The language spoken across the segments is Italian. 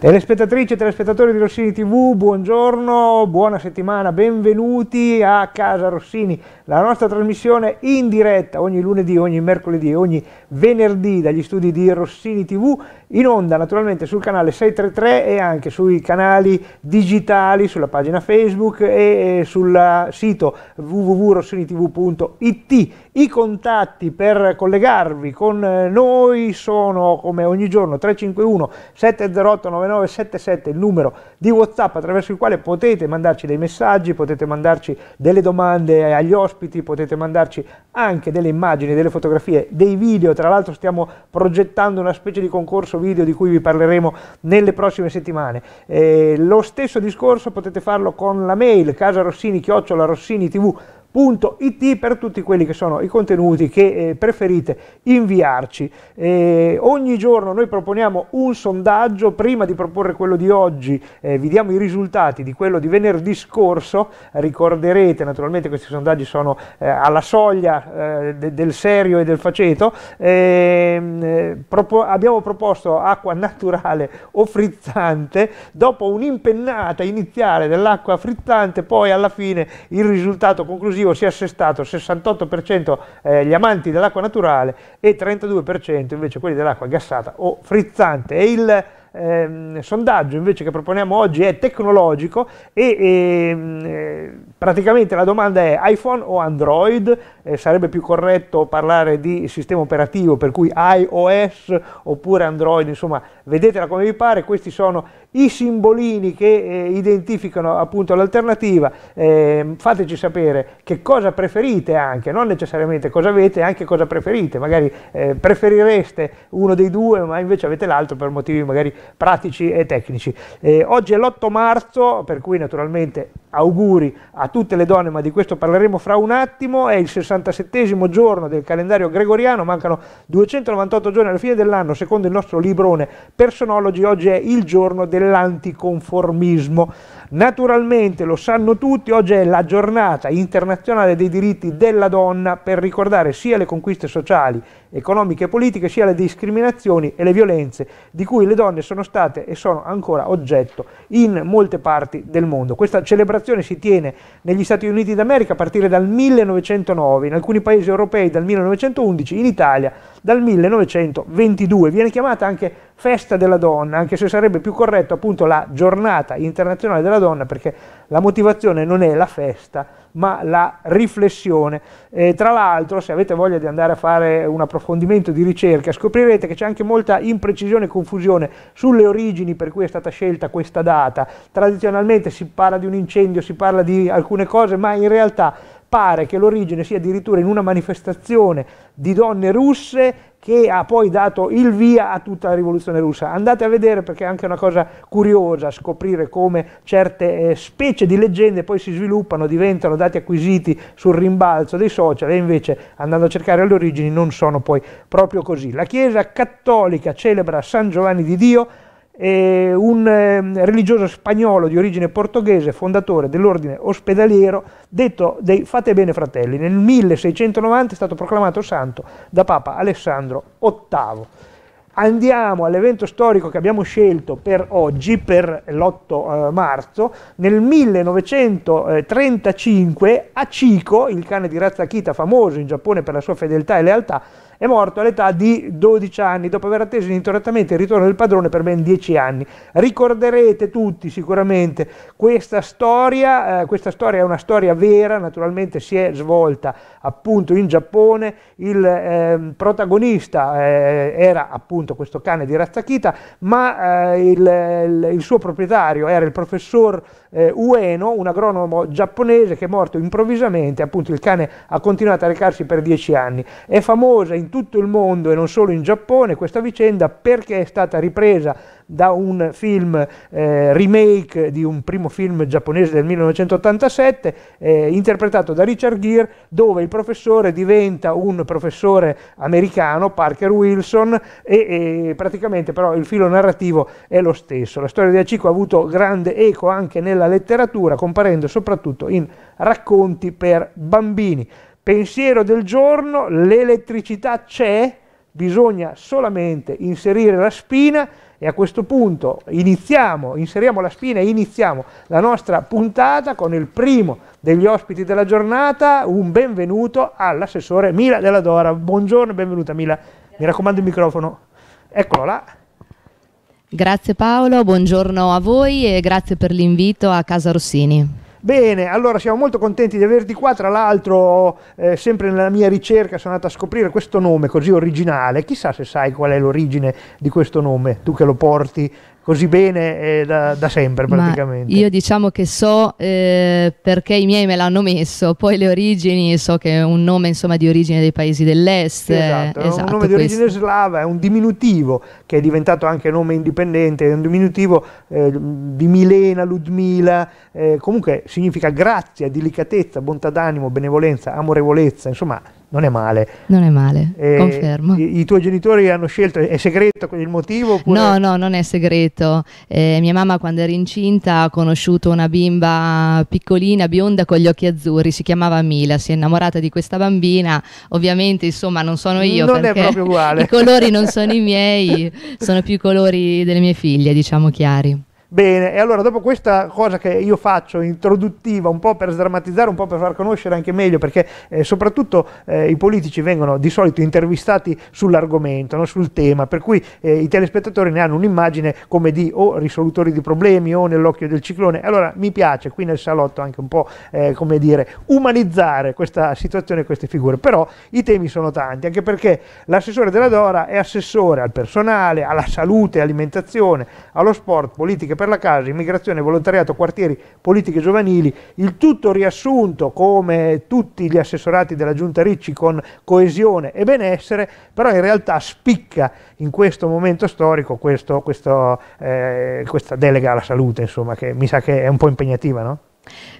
Telespettatrici e telespettatori di Rossini TV, buongiorno, buona settimana, benvenuti a Casa Rossini, la nostra trasmissione in diretta ogni lunedì, ogni mercoledì e ogni venerdì dagli studi di Rossini TV, in onda naturalmente sul canale 633 e anche sui canali digitali, sulla pagina Facebook e sul sito www.rossinitv.it. I contatti per collegarvi con noi sono come ogni giorno 351 708 99 99977 il numero di WhatsApp attraverso il quale potete mandarci dei messaggi, potete mandarci delle domande agli ospiti, potete mandarci anche delle immagini, delle fotografie, dei video. Tra l'altro stiamo progettando una specie di concorso video di cui vi parleremo nelle prossime settimane. Eh, lo stesso discorso potete farlo con la mail casarossini-rossini.tv www.it per tutti quelli che sono i contenuti che eh, preferite inviarci. Eh, ogni giorno noi proponiamo un sondaggio, prima di proporre quello di oggi eh, vi diamo i risultati di quello di venerdì scorso, ricorderete naturalmente questi sondaggi sono eh, alla soglia eh, de del serio e del faceto, ehm, eh, propo abbiamo proposto acqua naturale o frizzante, dopo un'impennata iniziale dell'acqua frizzante poi alla fine il risultato conclusivo esplosivo si è assestato 68% eh, gli amanti dell'acqua naturale e 32% invece quelli dell'acqua gassata o frizzante. E il ehm, sondaggio invece che proponiamo oggi è tecnologico e ehm, eh, praticamente la domanda è iPhone o Android, eh, sarebbe più corretto parlare di sistema operativo per cui iOS oppure Android, insomma vedetela come vi pare, questi sono i simbolini che eh, identificano appunto l'alternativa, eh, fateci sapere che cosa preferite anche, non necessariamente cosa avete, anche cosa preferite, magari eh, preferireste uno dei due ma invece avete l'altro per motivi magari pratici e tecnici. Eh, oggi è l'8 marzo, per cui naturalmente auguri a tutte le donne, ma di questo parleremo fra un attimo, è il 67 giorno del calendario gregoriano, mancano 298 giorni alla fine dell'anno, secondo il nostro librone Personologi, oggi è il giorno della all'anticonformismo. Naturalmente, lo sanno tutti, oggi è la giornata internazionale dei diritti della donna per ricordare sia le conquiste sociali, economiche e politiche, sia le discriminazioni e le violenze di cui le donne sono state e sono ancora oggetto in molte parti del mondo. Questa celebrazione si tiene negli Stati Uniti d'America a partire dal 1909, in alcuni paesi europei dal 1911, in Italia dal 1922. Viene chiamata anche festa della donna, anche se sarebbe più corretto appunto la giornata internazionale della donna, perché la motivazione non è la festa, ma la riflessione. Eh, tra l'altro, se avete voglia di andare a fare un approfondimento di ricerca, scoprirete che c'è anche molta imprecisione e confusione sulle origini per cui è stata scelta questa data. Tradizionalmente si parla di un incendio, si parla di alcune cose, ma in realtà pare che l'origine sia addirittura in una manifestazione di donne russe che ha poi dato il via a tutta la rivoluzione russa. Andate a vedere perché è anche una cosa curiosa scoprire come certe eh, specie di leggende poi si sviluppano, diventano dati acquisiti sul rimbalzo dei social e invece andando a cercare le origini non sono poi proprio così. La Chiesa cattolica celebra San Giovanni di Dio eh, un eh, religioso spagnolo di origine portoghese, fondatore dell'ordine ospedaliero, detto dei Fate bene fratelli. Nel 1690 è stato proclamato santo da Papa Alessandro VIII. Andiamo all'evento storico che abbiamo scelto per oggi, per l'8 eh, marzo. Nel 1935 Achiko, il cane di razza Akita famoso in Giappone per la sua fedeltà e lealtà, è morto all'età di 12 anni dopo aver atteso ininterrottamente il ritorno del padrone per ben 10 anni. Ricorderete tutti sicuramente questa storia, eh, questa storia è una storia vera, naturalmente si è svolta appunto in Giappone, il eh, protagonista eh, era appunto questo cane di razza Kita, ma eh, il, il, suo proprietario era il professor eh, Ueno, un agronomo giapponese che è morto improvvisamente, appunto il cane ha continuato a recarsi per 10 anni. È famosa in tutto il mondo e non solo in Giappone questa vicenda perché è stata ripresa da un film eh, remake di un primo film giapponese del 1987 eh, interpretato da Richard Gere dove il professore diventa un professore americano, Parker Wilson, e, e praticamente però il filo narrativo è lo stesso. La storia di Achiko ha avuto grande eco anche nella letteratura, comparendo soprattutto in racconti per bambini pensiero del giorno, l'elettricità c'è, bisogna solamente inserire la spina e a questo punto iniziamo, inseriamo la spina e iniziamo la nostra puntata con il primo degli ospiti della giornata, un benvenuto all'assessore Mila Della Dora. Buongiorno e benvenuta Mila, mi raccomando il microfono. Eccolo là. Grazie Paolo, buongiorno a voi e grazie per l'invito a Casa Rossini. Bene, allora siamo molto contenti di averti qua, tra l'altro eh, sempre nella mia ricerca sono andato a scoprire questo nome così originale, chissà se sai qual è l'origine di questo nome, tu che lo porti così bene eh, da, da, sempre praticamente. Ma io diciamo che so eh, perché i miei me l'hanno messo, poi le origini, so che è un nome insomma di origine dei paesi dell'est. Esatto, esatto un nome di esatto, origine slava, è un diminutivo che è diventato anche nome indipendente, è un diminutivo eh, di Milena, Ludmila, eh, comunque significa grazia, delicatezza, bontà d'animo, benevolenza, amorevolezza, insomma non è male. Non è male, eh, confermo. I, I, tuoi genitori hanno scelto, è segreto il motivo? Oppure... No, no, non è segreto. Eh, mia mamma quando era incinta ha conosciuto una bimba piccolina, bionda, con gli occhi azzurri, si chiamava Mila, si è innamorata di questa bambina. Ovviamente, insomma, non sono io. Non è proprio uguale. I colori non sono i miei, sono più i colori delle mie figlie, diciamo chiari. Bene, e allora dopo questa cosa che io faccio introduttiva, un po' per sdrammatizzare, un po' per far conoscere anche meglio, perché eh, soprattutto eh, i politici vengono di solito intervistati sull'argomento, no? sul tema, per cui eh, i telespettatori ne hanno un'immagine come di o risolutori di problemi o nell'occhio del ciclone. Allora mi piace qui nel salotto anche un po' eh, come dire umanizzare questa situazione, e queste figure, però i temi sono tanti, anche perché l'assessore della Dora è assessore al personale, alla salute, alimentazione, allo sport, politica per la casa, immigrazione, volontariato, quartieri, politiche giovanili, il tutto riassunto come tutti gli assessorati della Giunta Ricci con coesione e benessere, però in realtà spicca in questo momento storico questo, questo, eh, questa delega alla salute, insomma, che mi sa che è un po' impegnativa, no?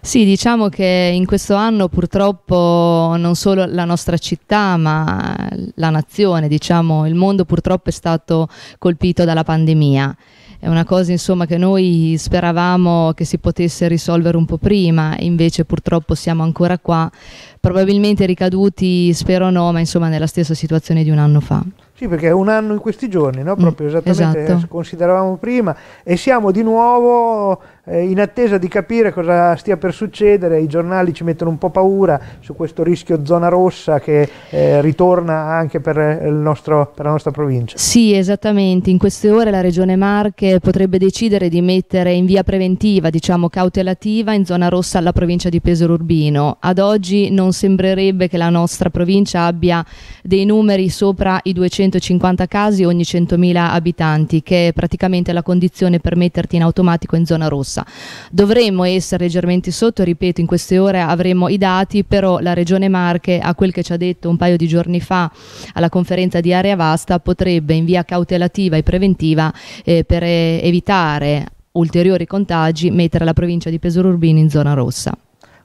Sì, diciamo che in questo anno purtroppo non solo la nostra città, ma la nazione, diciamo, il mondo purtroppo è stato colpito dalla pandemia è una cosa insomma, che noi speravamo che si potesse risolvere un po' prima, invece purtroppo siamo ancora qua, probabilmente ricaduti, spero no, ma insomma nella stessa situazione di un anno fa. Sì, perché è un anno in questi giorni, no? Mm, proprio esattamente come esatto. Eh, consideravamo prima, e siamo di nuovo eh, in attesa di capire cosa stia per succedere. I giornali ci mettono un po' paura su questo rischio zona rossa che eh, ritorna anche per, eh, nostro, per, la nostra provincia. Sì, esattamente. In queste ore la Regione Marche potrebbe decidere di mettere in via preventiva, diciamo cautelativa, in zona rossa la provincia di Pesaro Urbino. Ad oggi non sembrerebbe che la nostra provincia abbia dei numeri sopra i 200 250 casi ogni 100.000 abitanti, che è praticamente la condizione per metterti in automatico in zona rossa. Dovremmo essere leggermente sotto, ripeto, in queste ore avremo i dati, però la Regione Marche, a quel che ci ha detto un paio di giorni fa alla conferenza di Area Vasta, potrebbe in via cautelativa e preventiva eh, per eh, evitare ulteriori contagi mettere la provincia di Urbino in zona rossa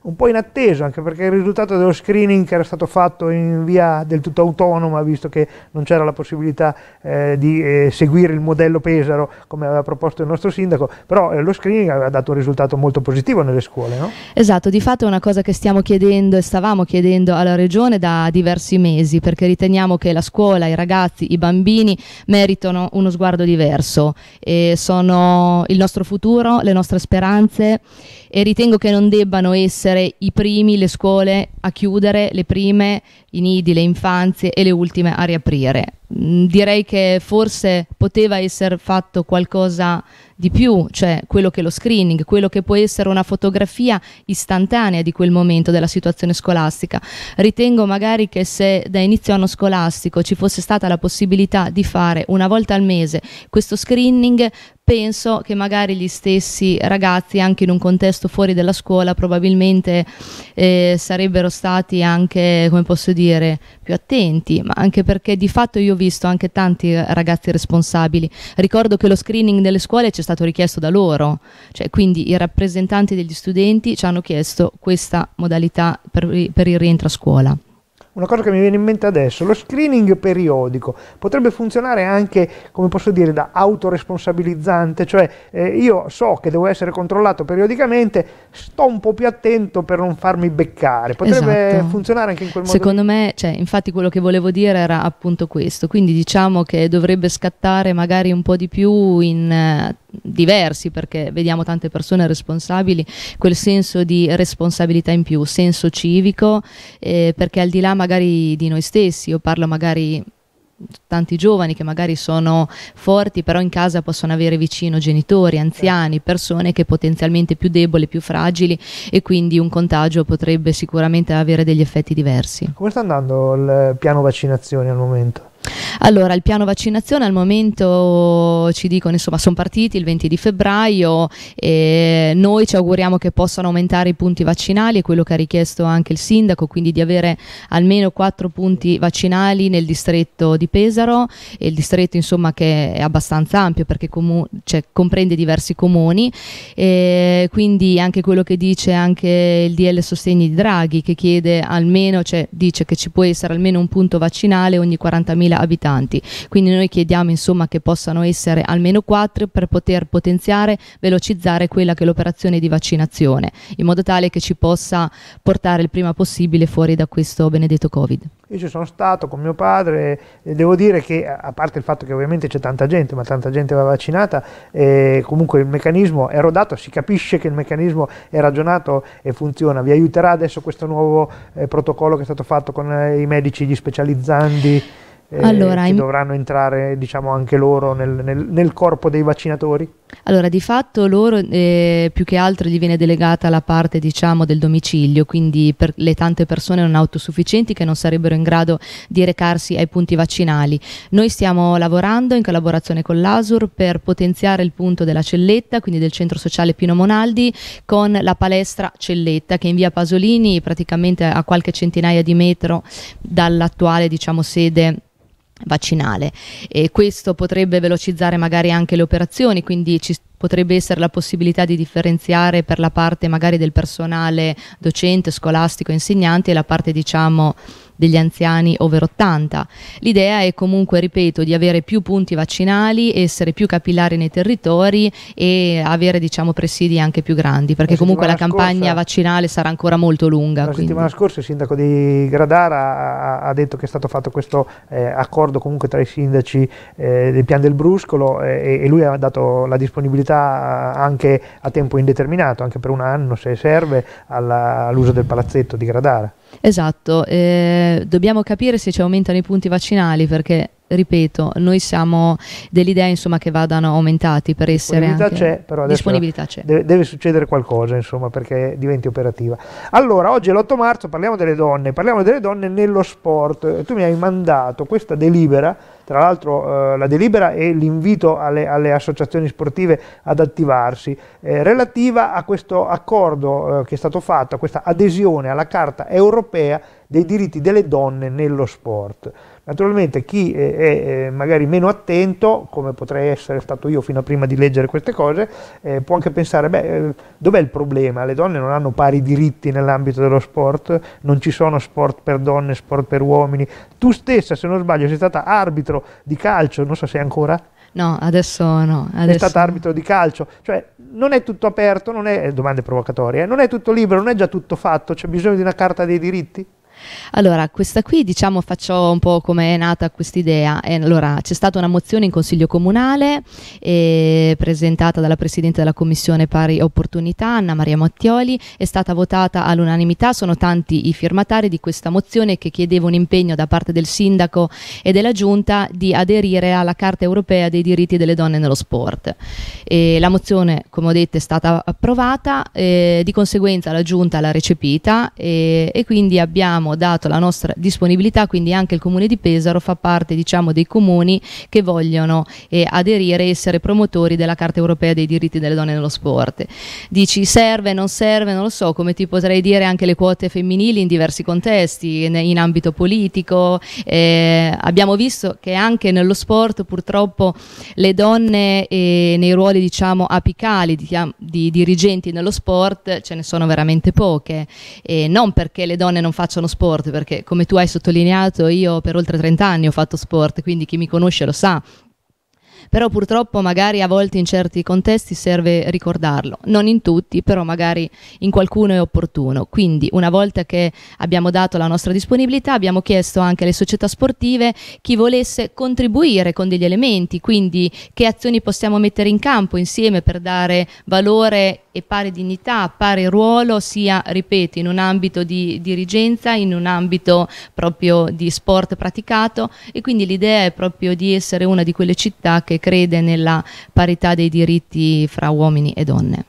un po' in attesa, anche perché il risultato dello screening che era stato fatto in via del tutto autonoma, visto che non c'era la possibilità eh, di eh, seguire il modello Pesaro come aveva proposto il nostro sindaco, però eh, lo screening aveva dato un risultato molto positivo nelle scuole. No? Esatto, di fatto è una cosa che stiamo chiedendo e stavamo chiedendo alla Regione da diversi mesi, perché riteniamo che la scuola, i ragazzi, i bambini meritano uno sguardo diverso, e sono il nostro futuro, le nostre speranze e ritengo che non debbano essere i primi le scuole a chiudere, le prime i nidi, le infanzie e le ultime a riaprire. Mm, direi che forse poteva essere fatto qualcosa di più, cioè quello che è lo screening, quello che può essere una fotografia istantanea di quel momento della situazione scolastica. Ritengo magari che se da inizio anno scolastico ci fosse stata la possibilità di fare una volta al mese questo screening penso che magari gli stessi ragazzi anche in un contesto fuori dalla scuola probabilmente eh, sarebbero stati anche, come posso dire, più attenti, ma anche perché di fatto io ho visto anche tanti ragazzi responsabili. Ricordo che lo screening delle scuole ci è stato richiesto da loro, cioè quindi i rappresentanti degli studenti ci hanno chiesto questa modalità per, per il rientro a scuola una cosa che mi viene in mente adesso, lo screening periodico potrebbe funzionare anche, come posso dire, da autoresponsabilizzante, cioè eh, io so che devo essere controllato periodicamente, sto un po' più attento per non farmi beccare, potrebbe esatto. funzionare anche in quel modo. Secondo lì. me, cioè, infatti quello che volevo dire era appunto questo, quindi diciamo che dovrebbe scattare magari un po' di più in... Eh, diversi perché vediamo tante persone responsabili, quel senso di responsabilità in più, senso civico, eh, perché al di là magari di noi stessi, io parlo magari tanti giovani che magari sono forti, però in casa possono avere vicino genitori, anziani, certo. persone che potenzialmente più deboli, più fragili e quindi un contagio potrebbe sicuramente avere degli effetti diversi. Come sta andando il piano vaccinazioni al momento? Allora, il piano vaccinazione al momento ci dicono, insomma, sono partiti il 20 di febbraio e noi ci auguriamo che possano aumentare i punti vaccinali, è quello che ha richiesto anche il sindaco, quindi di avere almeno quattro punti vaccinali nel distretto di Pesaro, il distretto insomma che è abbastanza ampio perché cioè, comprende diversi comuni, e quindi anche quello che dice anche il DL Sostegni di Draghi che chiede almeno, cioè dice che ci può essere almeno un punto vaccinale ogni 40.000 abitanti. Quindi noi chiediamo insomma che possano essere almeno 4 per poter potenziare, velocizzare quella che è l'operazione di vaccinazione, in modo tale che ci possa portare il prima possibile fuori da questo benedetto Covid. Io ci sono stato con mio padre e devo dire che, a parte il fatto che ovviamente c'è tanta gente, ma tanta gente va vaccinata, eh, comunque il meccanismo è rodato, si capisce che il meccanismo è ragionato e funziona. Vi aiuterà adesso questo nuovo eh, protocollo che è stato fatto con eh, i medici, gli specializzandi? Eh, allora, in... dovranno entrare diciamo, anche loro nel, nel, nel, corpo dei vaccinatori? Allora, di fatto loro eh, più che altro gli viene delegata la parte diciamo, del domicilio, quindi per le tante persone non autosufficienti che non sarebbero in grado di recarsi ai punti vaccinali. Noi stiamo lavorando in collaborazione con l'ASUR per potenziare il punto della Celletta, quindi del centro sociale Pino Monaldi, con la palestra Celletta che in via Pasolini, praticamente a qualche centinaia di metro dall'attuale diciamo, sede vaccinale e questo potrebbe velocizzare magari anche le operazioni, quindi ci potrebbe essere la possibilità di differenziare per la parte magari del personale docente, scolastico, insegnante e la parte diciamo degli anziani over 80. L'idea è comunque, ripeto, di avere più punti vaccinali, essere più capillari nei territori e avere diciamo presidi anche più grandi, perché la comunque la campagna scorsa, vaccinale sarà ancora molto lunga. La quindi. settimana scorsa il sindaco di Gradara ha, ha, detto che è stato fatto questo eh, accordo comunque tra i sindaci eh, del Pian del Bruscolo eh, e lui ha dato la disponibilità eh, anche a tempo indeterminato, anche per un anno se serve, alla, all'uso del palazzetto di Gradara. Esatto, eh, dobbiamo capire se ci aumentano i punti vaccinali perché, ripeto, noi siamo dell'idea insomma, che vadano aumentati per essere... Disponibilità c'è, però disponibilità c'è. Deve, deve, succedere qualcosa insomma perché diventi operativa. Allora, oggi è l'8 marzo, parliamo delle donne, parliamo delle donne nello sport. Tu mi hai mandato questa delibera tra l'altro eh, la delibera e l'invito alle, alle, associazioni sportive ad attivarsi, eh, relativa a questo accordo eh, che è stato fatto, a questa adesione alla Carta europea dei diritti delle donne nello sport. Naturalmente chi è, eh, magari meno attento, come potrei essere stato io fino a prima di leggere queste cose, eh, può anche pensare, beh, eh, dov'è il problema? Le donne non hanno pari diritti nell'ambito dello sport, non ci sono sport per donne, sport per uomini. Tu stessa, se non sbaglio, sei stata arbitro di calcio, non so se ancora. No, adesso no. Adesso... È stato arbitro di calcio, cioè non è tutto aperto, non è, domande provocatorie, non è tutto libero, non è già tutto fatto, c'è bisogno di una carta dei diritti? Allora, questa qui diciamo faccio un po' come è nata questa idea. allora, c'è stata una mozione in Consiglio Comunale eh, presentata dalla Presidente della Commissione Pari Opportunità, Anna Maria Mattioli, è stata votata all'unanimità, sono tanti i firmatari di questa mozione che chiedeva un impegno da parte del Sindaco e della Giunta di aderire alla Carta Europea dei diritti delle donne nello sport. Eh, la mozione, come ho detto, è stata approvata, eh, di conseguenza la Giunta l'ha recepita eh, e quindi abbiamo dato la nostra disponibilità, quindi anche il comune di Pesaro fa parte diciamo, dei comuni che vogliono eh, aderire e essere promotori della Carta Europea dei diritti delle donne nello sport. Dici serve, non serve, non lo so, come ti potrei dire anche le quote femminili in diversi contesti, in, in ambito politico, eh, abbiamo visto che anche nello sport purtroppo le donne eh, nei ruoli diciamo, apicali di, di, dirigenti nello sport ce ne sono veramente poche, eh, non perché le donne non facciano sport sport, perché come tu hai sottolineato io per oltre 30 anni ho fatto sport, quindi chi mi conosce lo sa però purtroppo magari a volte in certi contesti serve ricordarlo, non in tutti, però magari in qualcuno è opportuno. Quindi una volta che abbiamo dato la nostra disponibilità abbiamo chiesto anche alle società sportive chi volesse contribuire con degli elementi, quindi che azioni possiamo mettere in campo insieme per dare valore e pari dignità, pari ruolo sia, ripeto, in un ambito di dirigenza, in un ambito proprio di sport praticato e quindi l'idea è proprio di essere una di quelle città che crede nella parità dei diritti fra uomini e donne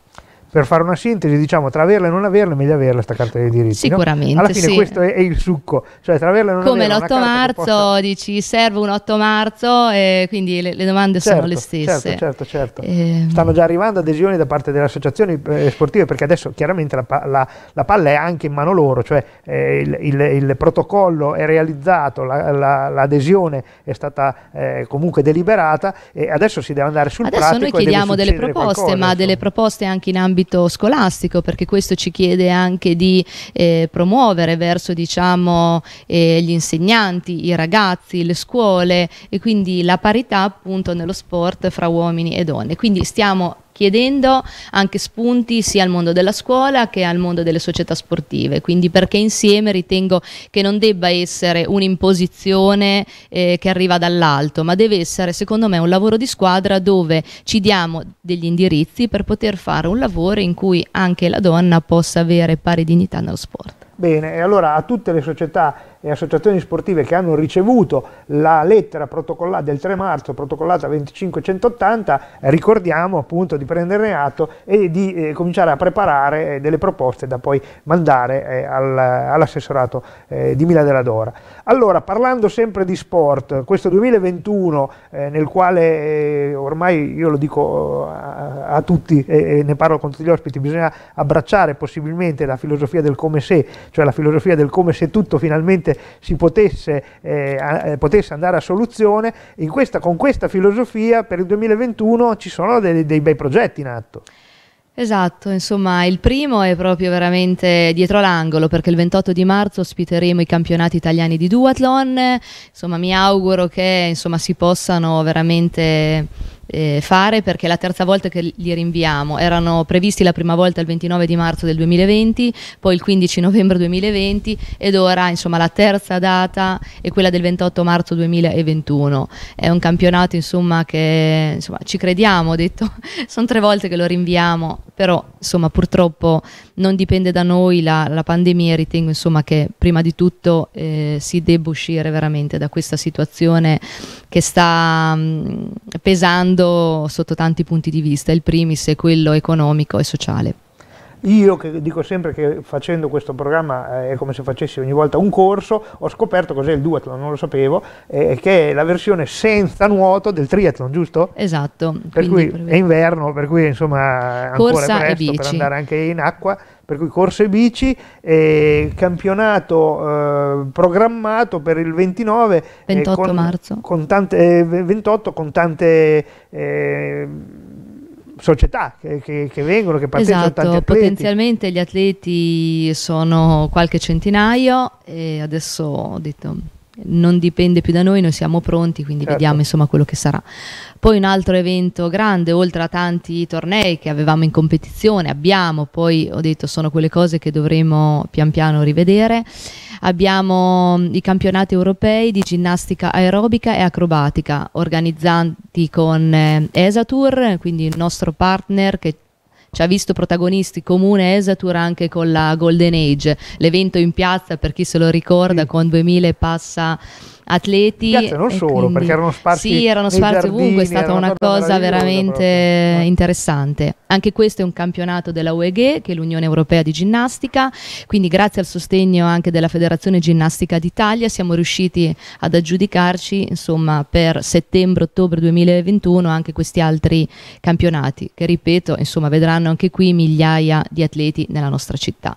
per fare una sintesi, diciamo tra averla e non averla, è meglio averla sta carta dei diritti. Sicuramente. No? Alla fine sì. questo è, è, il succo, cioè tra averla e non Come averla. Come l'8 marzo possa... dici serve un 8 marzo e quindi le, le domande certo, sono le certo, stesse. Certo, certo, certo. E... Ehm. Stanno già arrivando adesioni da parte delle associazioni eh, sportive perché adesso chiaramente la, la, la, palla è anche in mano loro, cioè eh, il, il, il, protocollo è realizzato, la, l'adesione è stata eh, comunque deliberata e adesso si deve andare sul adesso pratico. Adesso noi chiediamo delle proposte, qualcosa, ma insomma. delle proposte anche in ambito nell'ambito scolastico perché questo ci chiede anche di eh, promuovere verso diciamo, eh, gli insegnanti, i ragazzi, le scuole e quindi la parità appunto nello sport fra uomini e donne. Quindi stiamo chiedendo anche spunti sia al mondo della scuola che al mondo delle società sportive, quindi perché insieme ritengo che non debba essere un'imposizione eh, che arriva dall'alto, ma deve essere secondo me un lavoro di squadra dove ci diamo degli indirizzi per poter fare un lavoro in cui anche la donna possa avere pari dignità nello sport. Bene, e allora a tutte le società le associazioni sportive che hanno ricevuto la lettera del 3 marzo, protocollata 2580, ricordiamo appunto di prenderne atto e di eh, cominciare a preparare eh, delle proposte da poi mandare eh, al, all'assessorato eh, di Mila della Dora. Allora, parlando sempre di sport, questo 2021 eh, nel quale eh, ormai io lo dico a, a tutti e ne parlo con tutti gli ospiti, bisogna abbracciare possibilmente la filosofia del come se, cioè la filosofia del come se tutto finalmente si potesse, eh, eh, potesse andare a soluzione, questa, con questa filosofia per il 2021 ci sono dei, dei bei progetti in atto. Esatto, insomma il primo è proprio veramente dietro l'angolo perché il 28 di marzo ospiteremo i campionati italiani di duathlon, insomma mi auguro che insomma, si possano veramente eh, fare perché è la terza volta che li rinviamo. Erano previsti la prima volta il 29 di marzo del 2020, poi il 15 novembre 2020 ed ora insomma la terza data è quella del 28 marzo 2021. È un campionato insomma che insomma, ci crediamo, ho detto, sono tre volte che lo rinviamo, però insomma purtroppo non dipende da noi la, la pandemia, ritengo insomma che prima di tutto eh, si debba uscire veramente da questa situazione che sta mh, mm, pesando sotto tanti punti di vista, il primis è quello economico e sociale. Io che dico sempre che facendo questo programma eh, è come se facessi ogni volta un corso, ho scoperto cos'è il duathlon, non lo sapevo, eh, che è la versione senza nuoto del triathlon, giusto? Esatto. Per cui è inverno, per cui insomma ancora Corsa è presto per andare anche in acqua per cui corse bici, eh, campionato eh, programmato per il 29 28 eh, con, marzo con tante, 28 eh, con tante eh, società che, che, che, vengono, che partecipano esatto, tanti atleti. Potenzialmente gli atleti sono qualche centinaio e adesso ho detto non dipende più da noi, noi siamo pronti, quindi certo. vediamo insomma quello che sarà. Poi un altro evento grande, oltre a tanti tornei che avevamo in competizione, abbiamo, poi ho detto sono quelle cose che dovremo pian piano rivedere, abbiamo mm, i campionati europei di ginnastica aerobica e acrobatica organizzati con eh, Esatur, quindi il nostro partner che ci ha visto protagonisti comune Esatur anche con la Golden Age, l'evento in piazza per chi se lo ricorda sì. Mm. con 2000 passa atleti. Piazza, non solo, quindi, perché erano sparsi Sì, erano sparsi ovunque, è stata una cosa veramente proprio. Eh. interessante. Anche questo è un campionato della UEG, che è l'Unione Europea di Ginnastica, quindi grazie al sostegno anche della Federazione Ginnastica d'Italia siamo riusciti ad aggiudicarci, insomma, per settembre-ottobre 2021 anche questi altri campionati, che ripeto, insomma, vedranno anche qui migliaia di atleti nella nostra città.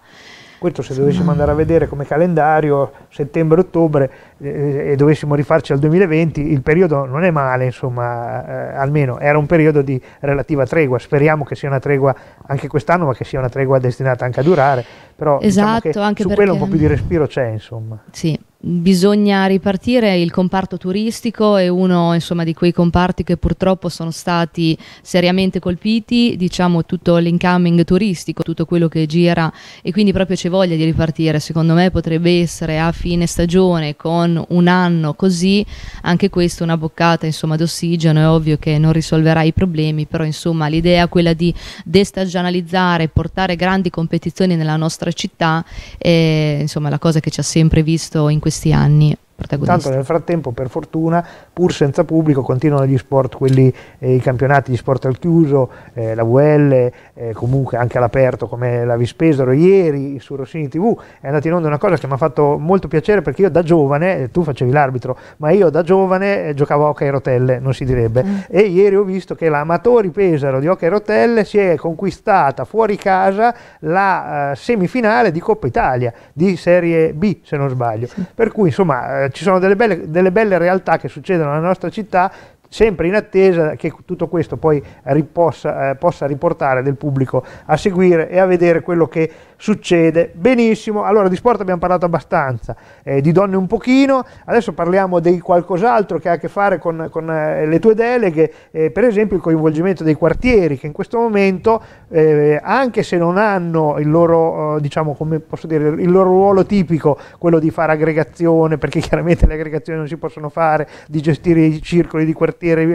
Questo se dovessimo andare a vedere come calendario settembre-ottobre eh, eh, e dovessimo rifarci al 2020, il periodo non è male, insomma, eh, almeno era un periodo di relativa tregua. Speriamo che sia una tregua anche quest'anno, ma che sia una tregua destinata anche a durare. Però diciamo esatto, diciamo anche su perché... quello un po' più di respiro c'è, insomma. Sì bisogna ripartire il comparto turistico è uno insomma, di quei comparti che purtroppo sono stati seriamente colpiti diciamo tutto l'incoming turistico tutto quello che gira e quindi proprio c'è voglia di ripartire secondo me potrebbe essere a fine stagione con un anno così anche questo una boccata d'ossigeno è ovvio che non risolverà i problemi però insomma l'idea quella di destagionalizzare portare grandi competizioni nella nostra città è insomma la cosa che ci ha sempre visto in questi questi anni Tanto nel frattempo, per fortuna, pur senza pubblico, continuano gli sport, quelli, eh, i campionati di sport al chiuso, eh, la VL, eh, comunque anche all'aperto come la Vispesaro ieri su Rossini TV, è andata in onda una cosa che mi ha fatto molto piacere perché io da giovane, eh, tu facevi l'arbitro, ma io da giovane eh, giocavo a hockey rotelle, non si direbbe, mm. e ieri ho visto che l'amatori Pesaro di hockey rotelle si è conquistata fuori casa la uh, semifinale di Coppa Italia, di Serie B se non sbaglio, sì. per cui insomma eh, ci sono delle belle, delle belle realtà che succedono nella nostra città sempre in attesa che tutto questo poi ripossa, eh, possa riportare del pubblico a seguire e a vedere quello che succede. Benissimo, allora di sport abbiamo parlato abbastanza, eh, di donne un pochino, adesso parliamo di qualcos'altro che ha a che fare con, con eh, le tue deleghe, eh, per esempio il coinvolgimento dei quartieri che in questo momento, eh, anche se non hanno il loro, eh, diciamo, come posso dire, il loro ruolo tipico, quello di fare aggregazione, perché chiaramente le aggregazioni non si possono fare, di gestire i circoli di quartiere,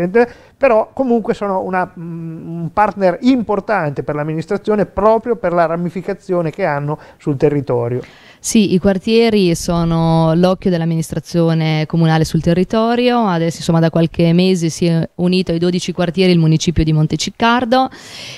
però comunque sono una, mm, un partner importante per l'amministrazione proprio per la ramificazione che hanno sul territorio. Sì, i quartieri sono l'occhio dell'amministrazione comunale sul territorio, adesso insomma da qualche mese si è unito ai 12 quartieri il municipio di Monteciccardo.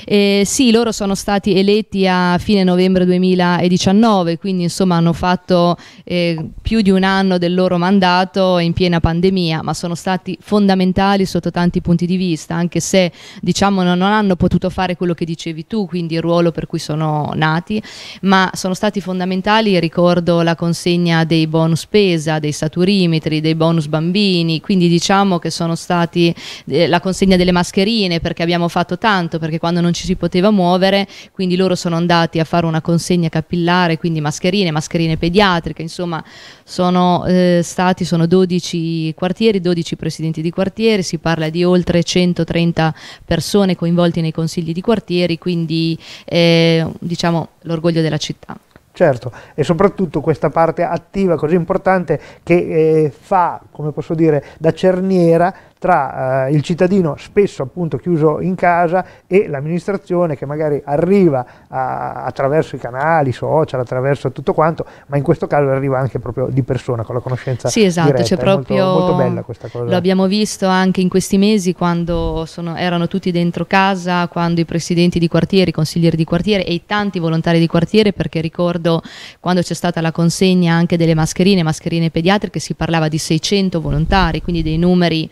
Eh, sì, loro sono stati eletti a fine novembre 2019, quindi insomma hanno fatto eh, più di un anno del loro mandato in piena pandemia, ma sono stati fondamentali sotto tanti punti di vista, anche se diciamo non hanno potuto fare quello che dicevi tu, quindi il ruolo per cui sono nati, ma sono stati fondamentali ricordo la consegna dei bonus pesa, dei saturimetri, dei bonus bambini, quindi diciamo che sono stati eh, la consegna delle mascherine perché abbiamo fatto tanto, perché quando non ci si poteva muovere, quindi loro sono andati a fare una consegna capillare, quindi mascherine, mascherine pediatriche, insomma sono eh, stati sono 12 quartieri, 12 presidenti di quartieri, si parla di oltre 130 persone coinvolte nei consigli di quartieri, quindi eh, diciamo l'orgoglio della città. Certo, e soprattutto questa parte attiva così importante che eh, fa, come posso dire, da cerniera tra eh, il cittadino spesso appunto chiuso in casa e l'amministrazione che magari arriva a, attraverso i canali social, attraverso tutto quanto, ma in questo caso arriva anche proprio di persona con la conoscenza sì, esatto, diretta. Cioè proprio, molto, molto, bella questa cosa. Lo abbiamo visto anche in questi mesi quando sono, erano tutti dentro casa, quando i presidenti di quartiere, i consiglieri di quartiere e i tanti volontari di quartiere, perché ricordo quando c'è stata la consegna anche delle mascherine, mascherine pediatriche, si parlava di 600 volontari, quindi dei numeri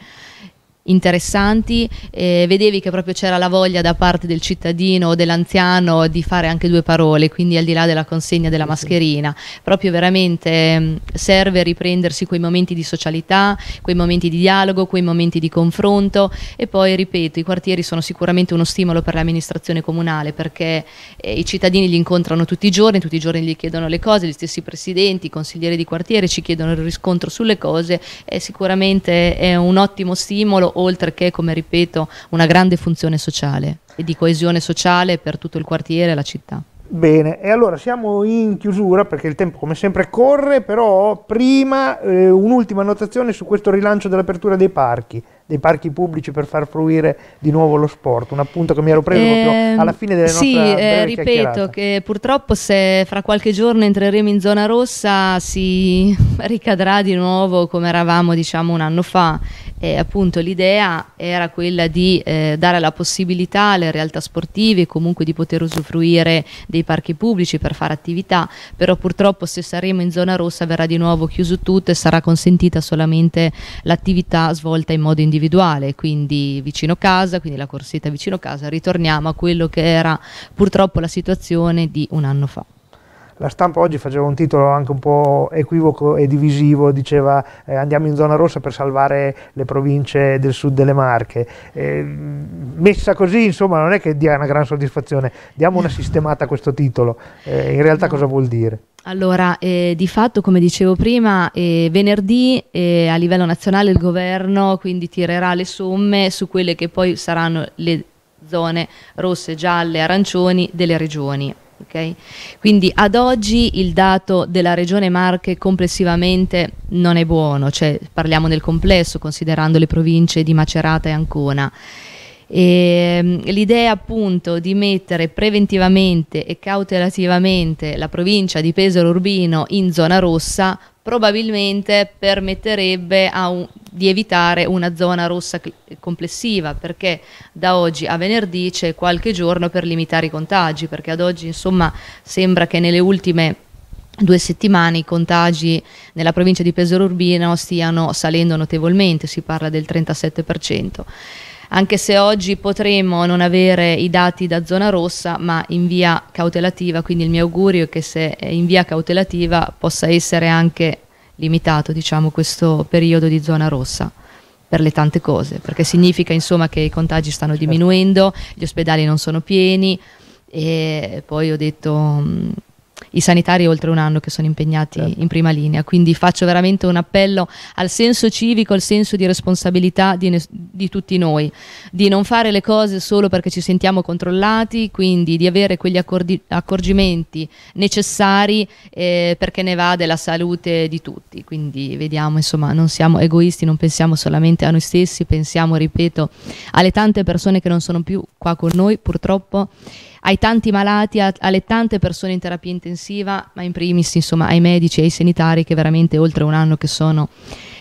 interessanti, eh, vedevi che proprio c'era la voglia da parte del cittadino o dell'anziano di fare anche due parole, quindi al di là della consegna della mascherina, proprio veramente ehm, serve riprendersi quei momenti di socialità, quei momenti di dialogo, quei momenti di confronto e poi ripeto, i quartieri sono sicuramente uno stimolo per l'amministrazione comunale perché eh, i cittadini li incontrano tutti i giorni, tutti i giorni gli chiedono le cose, gli stessi presidenti, i consiglieri di quartiere ci chiedono il riscontro sulle cose e sicuramente è un ottimo stimolo oltre che, come ripeto, una grande funzione sociale e di coesione sociale per tutto il quartiere e la città. Bene, e allora siamo in chiusura perché il tempo come sempre corre, però prima eh, un'ultima annotazione su questo rilancio dell'apertura dei parchi, dei parchi pubblici per far fruire di nuovo lo sport, un appunto che mi ero preso eh, proprio ehm, alla fine delle sì, nostre Sì, eh, ripeto che purtroppo se fra qualche giorno entreremo in zona rossa si ricadrà di nuovo come eravamo diciamo un anno fa eh, appunto l'idea era quella di eh, dare la possibilità alle realtà sportive comunque di poter usufruire dei parchi pubblici per fare attività, però purtroppo se saremo in zona rossa verrà di nuovo chiuso tutto e sarà consentita solamente l'attività svolta in modo individuale, quindi vicino casa, quindi la corsetta vicino casa, ritorniamo a quello che era purtroppo la situazione di un anno fa. La stampa oggi faceva un titolo anche un po' equivoco e divisivo, diceva eh, andiamo in zona rossa per salvare le province del sud delle Marche. Eh, messa così, insomma, non è che dia una gran soddisfazione. Diamo una sistemata a questo titolo. Eh, in realtà cosa vuol dire? Allora, eh, di fatto, come dicevo prima, eh, venerdì eh, a livello nazionale il governo quindi tirerà le somme su quelle che poi saranno le zone rosse, gialle, arancioni delle regioni. Okay? Quindi ad oggi il dato della regione Marche complessivamente non è buono, cioè parliamo nel complesso considerando le province di Macerata e Ancona. E, ehm, l'idea appunto di mettere preventivamente e cautelativamente la provincia di Pesaro Urbino in zona rossa probabilmente permetterebbe un, di evitare una zona rossa complessiva perché da oggi a venerdì c'è qualche giorno per limitare i contagi perché ad oggi insomma sembra che nelle ultime due settimane i contagi nella provincia di Pesaro Urbino stiano salendo notevolmente, si parla del 37% anche se oggi potremo non avere i dati da zona rossa, ma in via cautelativa, quindi il mio augurio è che se in via cautelativa possa essere anche limitato diciamo, questo periodo di zona rossa per le tante cose, perché significa insomma, che i contagi stanno certo. diminuendo, gli ospedali non sono pieni e poi ho detto i sanitari oltre un anno che sono impegnati certo. in prima linea, quindi faccio veramente un appello al senso civico, al senso di responsabilità di, di tutti noi, di non fare le cose solo perché ci sentiamo controllati, quindi di avere quegli accorgimenti necessari eh, perché ne va della salute di tutti, quindi vediamo insomma non siamo egoisti, non pensiamo solamente a noi stessi, pensiamo, ripeto, alle tante persone che non sono più qua con noi purtroppo ai tanti malati, a, alle tante persone in terapia intensiva, ma in primis insomma ai medici e ai sanitari che veramente oltre un anno che sono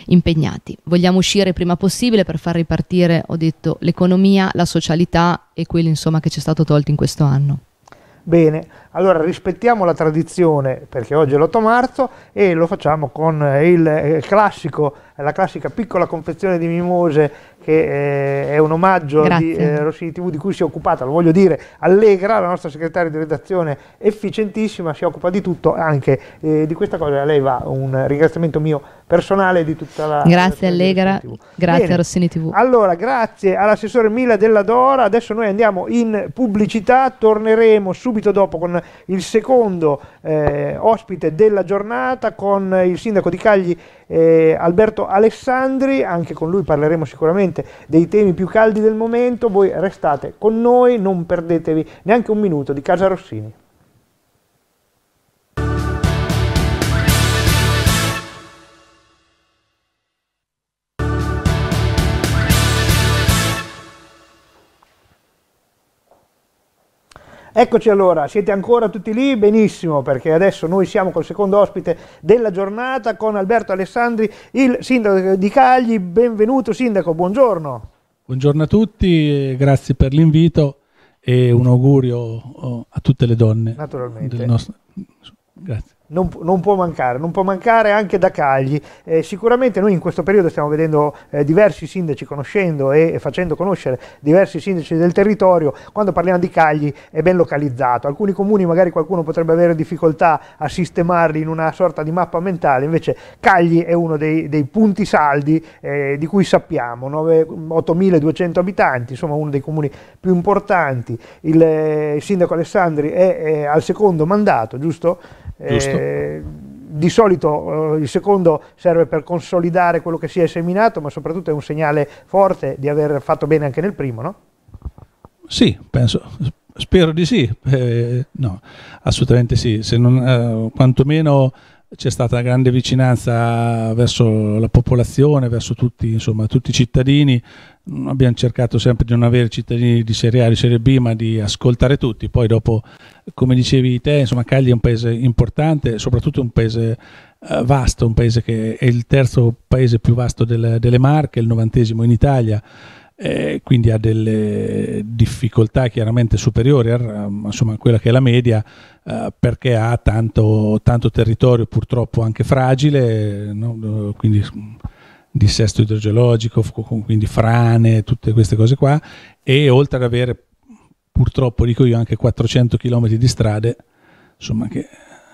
impegnati. Vogliamo uscire prima possibile per far ripartire, ho detto, l'economia, la socialità e quello insomma che ci è stato tolto in questo anno. Bene, allora rispettiamo la tradizione perché oggi è l'8 marzo e lo facciamo con il eh, classico, la classica piccola confezione di mimose che eh, è un omaggio Grazie. di eh, Rossini TV di cui si è occupata, lo voglio dire, Allegra, la nostra segretaria di redazione efficientissima, si occupa di tutto, anche eh, di questa cosa. A lei va un ringraziamento mio personale di tutta la... Grazie Allegra, grazie Bene. a Rossini TV. Allora, grazie all'assessore Mila Della Dora, adesso noi andiamo in pubblicità, torneremo subito dopo con il secondo eh, ospite della giornata, con il sindaco di Cagli eh, Alberto Alessandri, anche con lui parleremo sicuramente dei temi più caldi del momento, voi restate con noi, non perdetevi neanche un minuto di Casa Rossini. Eccoci allora, siete ancora tutti lì? Benissimo, perché adesso noi siamo col secondo ospite della giornata con Alberto Alessandri, il sindaco di Cagli. Benvenuto sindaco, buongiorno. Buongiorno a tutti, grazie per l'invito e un augurio oh, a tutte le donne. Naturalmente. Nostro... Grazie non, non, può mancare, non può mancare anche da Cagli. Eh, sicuramente noi in questo periodo stiamo vedendo eh, diversi sindaci conoscendo e, e, facendo conoscere diversi sindaci del territorio, quando parliamo di Cagli è ben localizzato, alcuni comuni magari qualcuno potrebbe avere difficoltà a sistemarli in una sorta di mappa mentale, invece Cagli è uno dei, dei punti saldi eh, di cui sappiamo, 8.200 abitanti, insomma uno dei comuni più importanti, il, eh, il sindaco Alessandri è, è al secondo mandato, giusto? Eh, di solito eh, il secondo serve per consolidare quello che si è seminato, ma soprattutto è un segnale forte di aver fatto bene anche nel primo, no? Sì, penso, spero di sì, eh, no, assolutamente sì, se non, eh, quantomeno c'è stata grande vicinanza verso la popolazione, verso tutti, insomma, tutti, i cittadini. Abbiamo cercato sempre di non avere cittadini di serie A, di serie B, ma di ascoltare tutti. Poi dopo, come dicevi te, insomma, Cagli è un paese importante, soprattutto un paese eh, vasto, un paese che è il terzo paese più vasto delle, delle Marche, il novantesimo in Italia eh, quindi ha delle difficoltà chiaramente superiori a, quella che è la media eh, perché ha tanto, tanto, territorio purtroppo anche fragile, no? quindi dissesto idrogeologico, quindi frane, tutte queste cose qua e oltre ad avere purtroppo dico io anche 400 km di strade, insomma che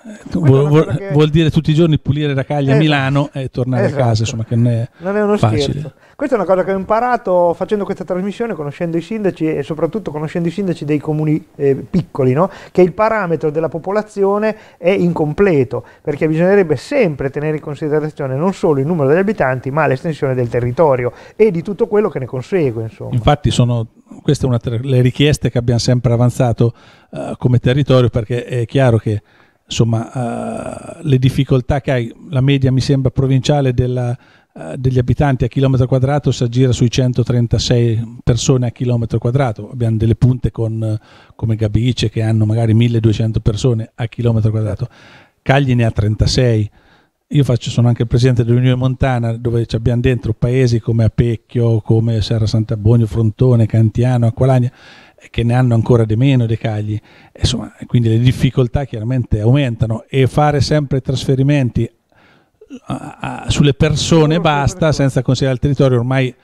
eh, vuol, vuol, vuol, dire tutti i giorni pulire la caglia a esatto. Milano e tornare esatto. a casa, insomma, che non è, non è uno facile. scherzo. Questa è una cosa che ho imparato facendo questa trasmissione, conoscendo i sindaci e soprattutto conoscendo i sindaci dei comuni eh, piccoli, no? che il parametro della popolazione è incompleto, perché bisognerebbe sempre tenere in considerazione non solo il numero degli abitanti, ma l'estensione del territorio e di tutto quello che ne consegue. Insomma. Infatti sono, questa è una tra le richieste che abbiamo sempre avanzato eh, come territorio, perché è chiaro che insomma, uh, le difficoltà che hai, la media mi sembra provinciale della, uh, degli abitanti a chilometro quadrato si aggira sui 136 persone a chilometro quadrato, abbiamo delle punte con, come Gabice che hanno magari 1200 persone a chilometro quadrato, Cagli ne ha 36, io faccio, sono anche presidente dell'Unione Montana dove abbiamo dentro paesi come Apecchio, come Serra Sant'Abbonio, Frontone, Cantiano, Acqualagna, che ne hanno ancora di meno dei cagli, insomma, quindi le difficoltà chiaramente aumentano e fare sempre trasferimenti sulle persone basta senza considerare il territorio ormai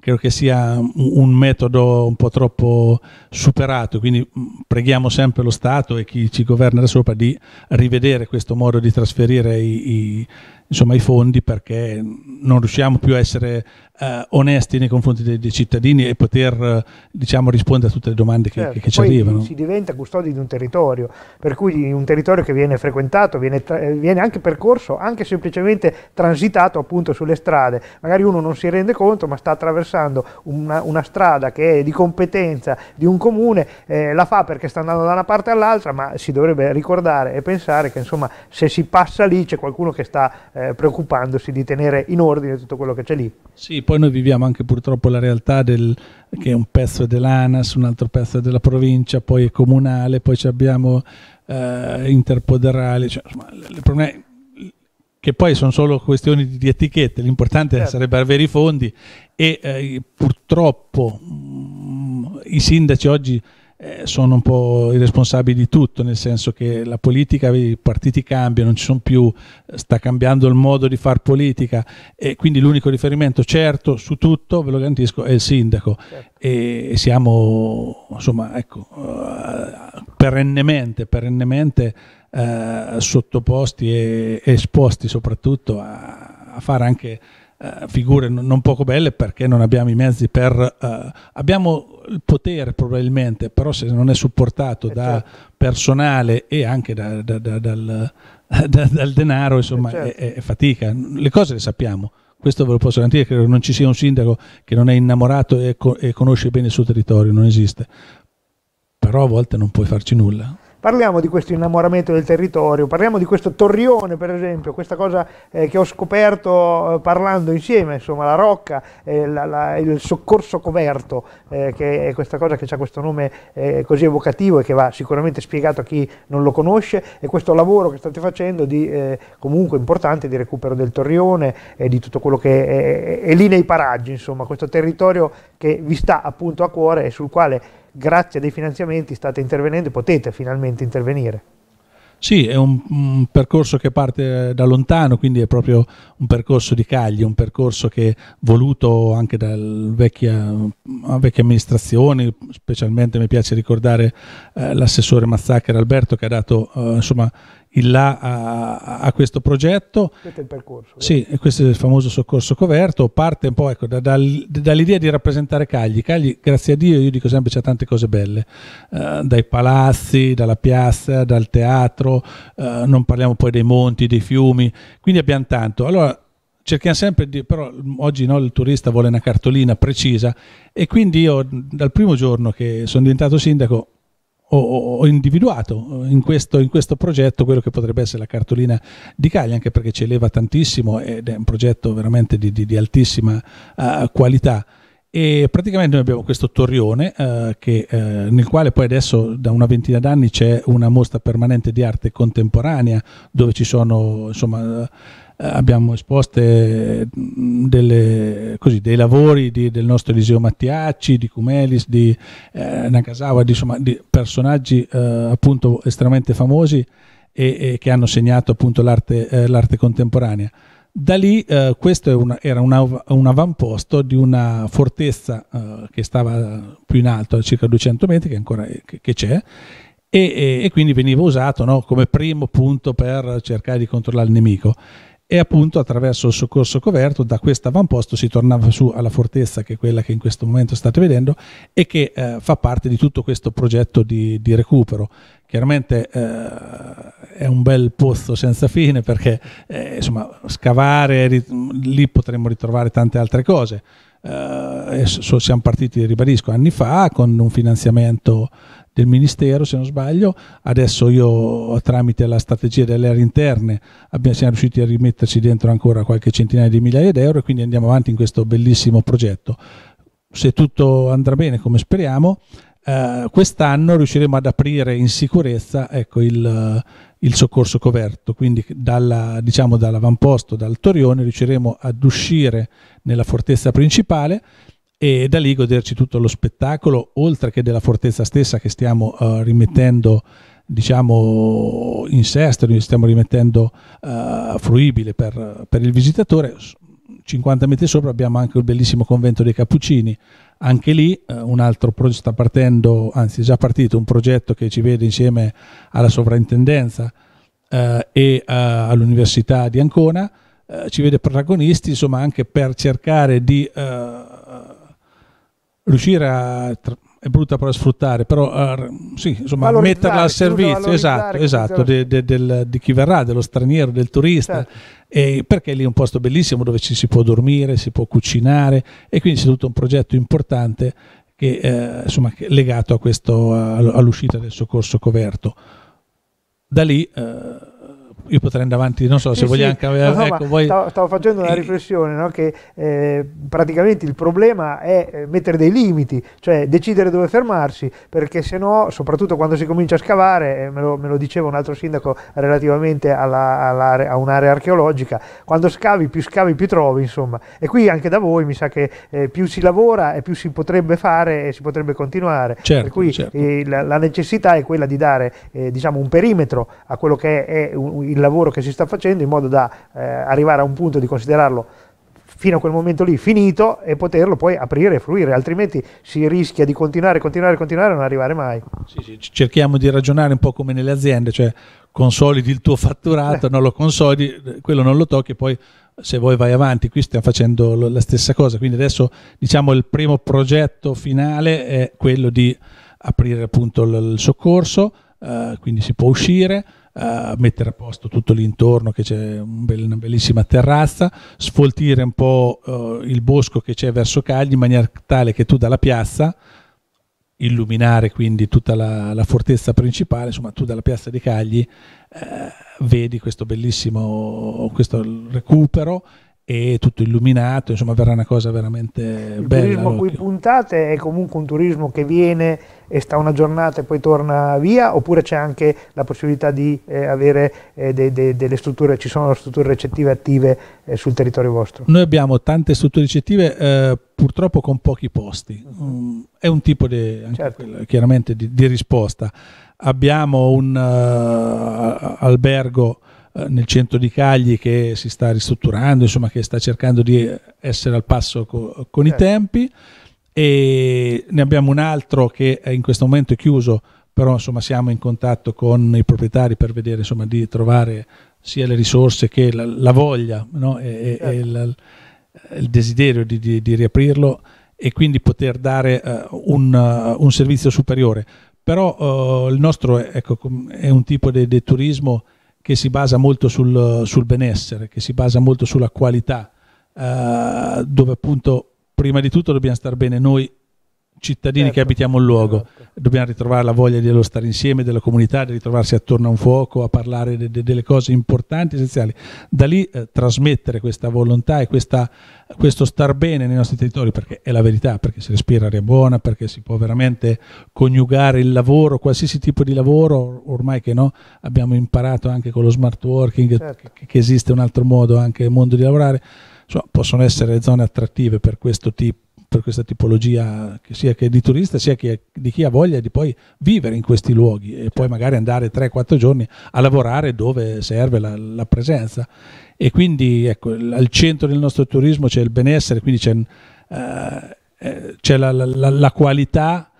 credo che sia un, un metodo un po' troppo superato, quindi mm, preghiamo sempre lo Stato e chi ci governa da sopra di rivedere questo modo di trasferire i, i, insomma, i fondi perché non riusciamo più a essere eh, onesti nei confronti dei, dei cittadini e poter eh, diciamo, rispondere a tutte le domande che, certo, che ci arrivano. Si diventa custodi di un territorio, per cui un territorio che viene frequentato, viene, eh, viene, anche percorso, anche semplicemente transitato appunto sulle strade. Magari uno non si rende conto, ma sta attraversando una, una strada che è di competenza di un comune, eh, la fa perché sta andando da una parte all'altra, ma si dovrebbe ricordare e pensare che insomma se si passa lì c'è qualcuno che sta eh, preoccupandosi di tenere in ordine tutto quello che c'è lì. Sì, poi noi viviamo anche purtroppo la realtà del, che un pezzo è dell'ANAS, un altro pezzo è della provincia, poi è comunale, poi abbiamo eh, interpoderale, cioè, le problemi che poi sono solo questioni di, etichette, l'importante certo. sarebbe avere i fondi e eh, purtroppo mh, mm, i sindaci oggi eh, sono un po' i responsabili di tutto, nel senso che la politica, i partiti cambiano, non ci sono più, eh, sta cambiando il modo di fare politica e quindi l'unico riferimento certo su tutto, ve lo garantisco, è il sindaco certo. e siamo insomma ecco, eh, perennemente, perennemente eh, sottoposti e esposti soprattutto a, a fare anche eh, figure non poco belle perché non abbiamo i mezzi per... Eh, abbiamo il potere probabilmente, però se non è supportato eh, da certo. personale e anche da, da, da, dal, dal, denaro, insomma, eh, certo. è, è fatica. Le cose le sappiamo questo ve lo posso garantire, credo che non ci sia un sindaco che non è innamorato e, co e, conosce bene il suo territorio, non esiste. Però a volte non puoi farci nulla. Parliamo di questo innamoramento del territorio, parliamo di questo torrione per esempio, questa cosa eh, che ho scoperto eh, parlando insieme, insomma la rocca, eh, la, la, il soccorso coperto, eh, che è questa cosa che ha questo nome eh, così evocativo e che va sicuramente spiegato a chi non lo conosce, e questo lavoro che state facendo di eh, comunque importante di recupero del torrione e di tutto quello che è, è, è lì nei paraggi, insomma questo territorio che vi sta appunto a cuore e sul quale grazie a dei finanziamenti state intervenendo e potete finalmente intervenire. Sì, è un, un, percorso che parte da lontano, quindi è proprio un percorso di Cagli, un percorso che voluto anche da vecchie amministrazioni, specialmente mi piace ricordare eh, l'assessore Mazzacchera Alberto che ha dato eh, insomma, in là a, a, questo progetto. Questo è il percorso. Sì, questo è il famoso soccorso coverto. Parte un po' ecco, da, da, dall'idea di rappresentare Cagli. Cagli, grazie a Dio, io dico sempre c'è tante cose belle, eh, dai palazzi, dalla piazza, dal teatro, eh, non parliamo poi dei monti, dei fiumi, quindi abbiamo tanto. Allora, cerchiamo sempre di, però oggi no, il turista vuole una cartolina precisa e quindi io dal primo giorno che sono diventato sindaco ho, ho individuato in questo, in questo, progetto quello che potrebbe essere la cartolina di Cagli, anche perché ci eleva tantissimo ed è un progetto veramente di, di, di altissima uh, qualità. E praticamente noi abbiamo questo torrione eh, che, eh, nel quale poi adesso da una ventina d'anni c'è una mostra permanente di arte contemporanea dove ci sono insomma eh, abbiamo esposte mm, delle, così, dei lavori di, del nostro Eliseo Mattiacci, di Cumelis, di eh, Nakazawa, di, insomma, di personaggi eh, appunto estremamente famosi e, e, che hanno segnato appunto l'arte, eh, l'arte contemporanea. Da lì eh, questo una, era una, un avamposto di una fortezza eh, che stava più in alto, a circa 200 metri, che ancora che, che c'è, e, e, e, quindi veniva usato no, come primo punto per cercare di controllare il nemico e appunto attraverso il soccorso coperto da questo avamposto si tornava su alla fortezza che è quella che in questo momento state vedendo e che eh, fa parte di tutto questo progetto di, di recupero. Chiaramente eh, è un bel pozzo senza fine perché eh, insomma scavare lì potremmo ritrovare tante altre cose. Eh, siamo partiti, ribadisco, anni fa con un finanziamento del Ministero, se non sbaglio. Adesso io, tramite la strategia delle aree interne, abbiamo, siamo riusciti a rimetterci dentro ancora qualche centinaia di migliaia di euro e quindi andiamo avanti in questo bellissimo progetto. Se tutto andrà bene, come speriamo, Uh, quest'anno riusciremo ad aprire in sicurezza ecco, il, il, soccorso coperto, quindi dalla, diciamo, dall'avamposto, dal Torione, riusciremo ad uscire nella fortezza principale e da lì goderci tutto lo spettacolo, oltre che della fortezza stessa che stiamo uh, rimettendo diciamo in sesto, stiamo rimettendo uh, fruibile per, per il visitatore, 50 metri sopra abbiamo anche il bellissimo convento dei Cappuccini. Anche lì eh, un altro progetto sta partendo, anzi è già partito un progetto che ci vede insieme alla sovrintendenza eh, e eh, all'Università di Ancona, eh, ci vede protagonisti insomma anche per cercare di riuscire a è brutta però sfruttare, però uh, sì, insomma, metterla al servizio esatto, esatto de, de, del, di chi verrà, dello straniero, del turista, certo. e perché lì è un posto bellissimo dove ci si può dormire, si può cucinare e quindi c'è tutto un progetto importante che, eh, insomma, che è legato a questo, all'uscita del soccorso coverto. Da lì... Eh, io potrei andare avanti, non so se sì, vogliamo sì. cambiare. No, ecco, voi... stavo, stavo, facendo una eh. riflessione no? che eh, praticamente il problema è eh, mettere dei limiti, cioè decidere dove fermarsi, perché se no, soprattutto quando si comincia a scavare, eh, me, lo, me, lo, diceva un altro sindaco relativamente alla, alla, a un'area archeologica, quando scavi più scavi più trovi, insomma. E qui anche da voi mi sa che eh, più si lavora e più si potrebbe fare e si potrebbe continuare. Certo, per cui certo. la, la, necessità è quella di dare diciamo, un perimetro a quello che è, è un, il lavoro che si sta facendo in modo da eh, arrivare a un punto di considerarlo fino a quel momento lì finito e poterlo poi aprire e fruire, altrimenti si rischia di continuare, continuare, continuare e non arrivare mai. Sì, sì, cerchiamo di ragionare un po' come nelle aziende, cioè consolidi il tuo fatturato, eh. non lo consolidi, quello non lo tocchi, poi se vuoi vai avanti, qui stiamo facendo la stessa cosa, quindi adesso diciamo il primo progetto finale è quello di aprire appunto il soccorso, eh, quindi si può uscire uh, mettere a posto tutto l'intorno che c'è un bel, una bellissima terrazza, sfoltire un po' uh, il bosco che c'è verso Cagli in maniera tale che tu dalla piazza illuminare quindi tutta la, la fortezza principale, insomma tu dalla piazza di Cagli eh, vedi questo bellissimo questo recupero e tutto illuminato, insomma verrà una cosa veramente il bella. Il turismo a cui puntate è comunque un turismo che viene e sta una giornata e poi torna via oppure c'è anche la possibilità di eh, avere eh, de, de, delle strutture, ci sono strutture ricettive attive eh, sul territorio vostro? Noi abbiamo tante strutture ricettive eh, purtroppo con pochi posti, uh-huh. um, è un tipo di, certo. quella, chiaramente di, di, risposta. Abbiamo un uh, albergo eh, nel centro di Cagli che si sta ristrutturando, insomma che sta cercando di essere al passo co- con i certo. tempi e ne abbiamo un altro che in questo momento è chiuso, però insomma siamo in contatto con i proprietari per vedere insomma di trovare sia le risorse che la, la voglia no? e, e il, certo. il, desiderio di, di, di, riaprirlo e quindi poter dare uh, un, uh, un, servizio superiore. Però uh, il nostro ecco, è un tipo di turismo che si basa molto sul, sul benessere, che si basa molto sulla qualità, eh, dove appunto prima di tutto dobbiamo star bene noi cittadini certo. che abitiamo il luogo. Certo. Dobbiamo ritrovare la voglia dello stare insieme, della comunità, di ritrovarsi attorno a un fuoco, a parlare de, de, delle cose importanti, essenziali. Da lì eh, trasmettere questa volontà e questa, questo star bene nei nostri territori, perché è la verità, perché si respira aria buona, perché si può veramente coniugare il lavoro, qualsiasi tipo di lavoro, ormai che no, abbiamo imparato anche con lo smart working certo. che, esiste un altro modo, anche il mondo di lavorare. Insomma, possono essere zone attrattive per questo tipo per questa tipologia che sia che di turista sia che di chi ha voglia di poi vivere in questi luoghi e poi magari andare 3-4 giorni a lavorare dove serve la, la presenza e quindi ecco, al centro del nostro turismo c'è il benessere quindi c'è, eh, eh c'è la, la, la, qualità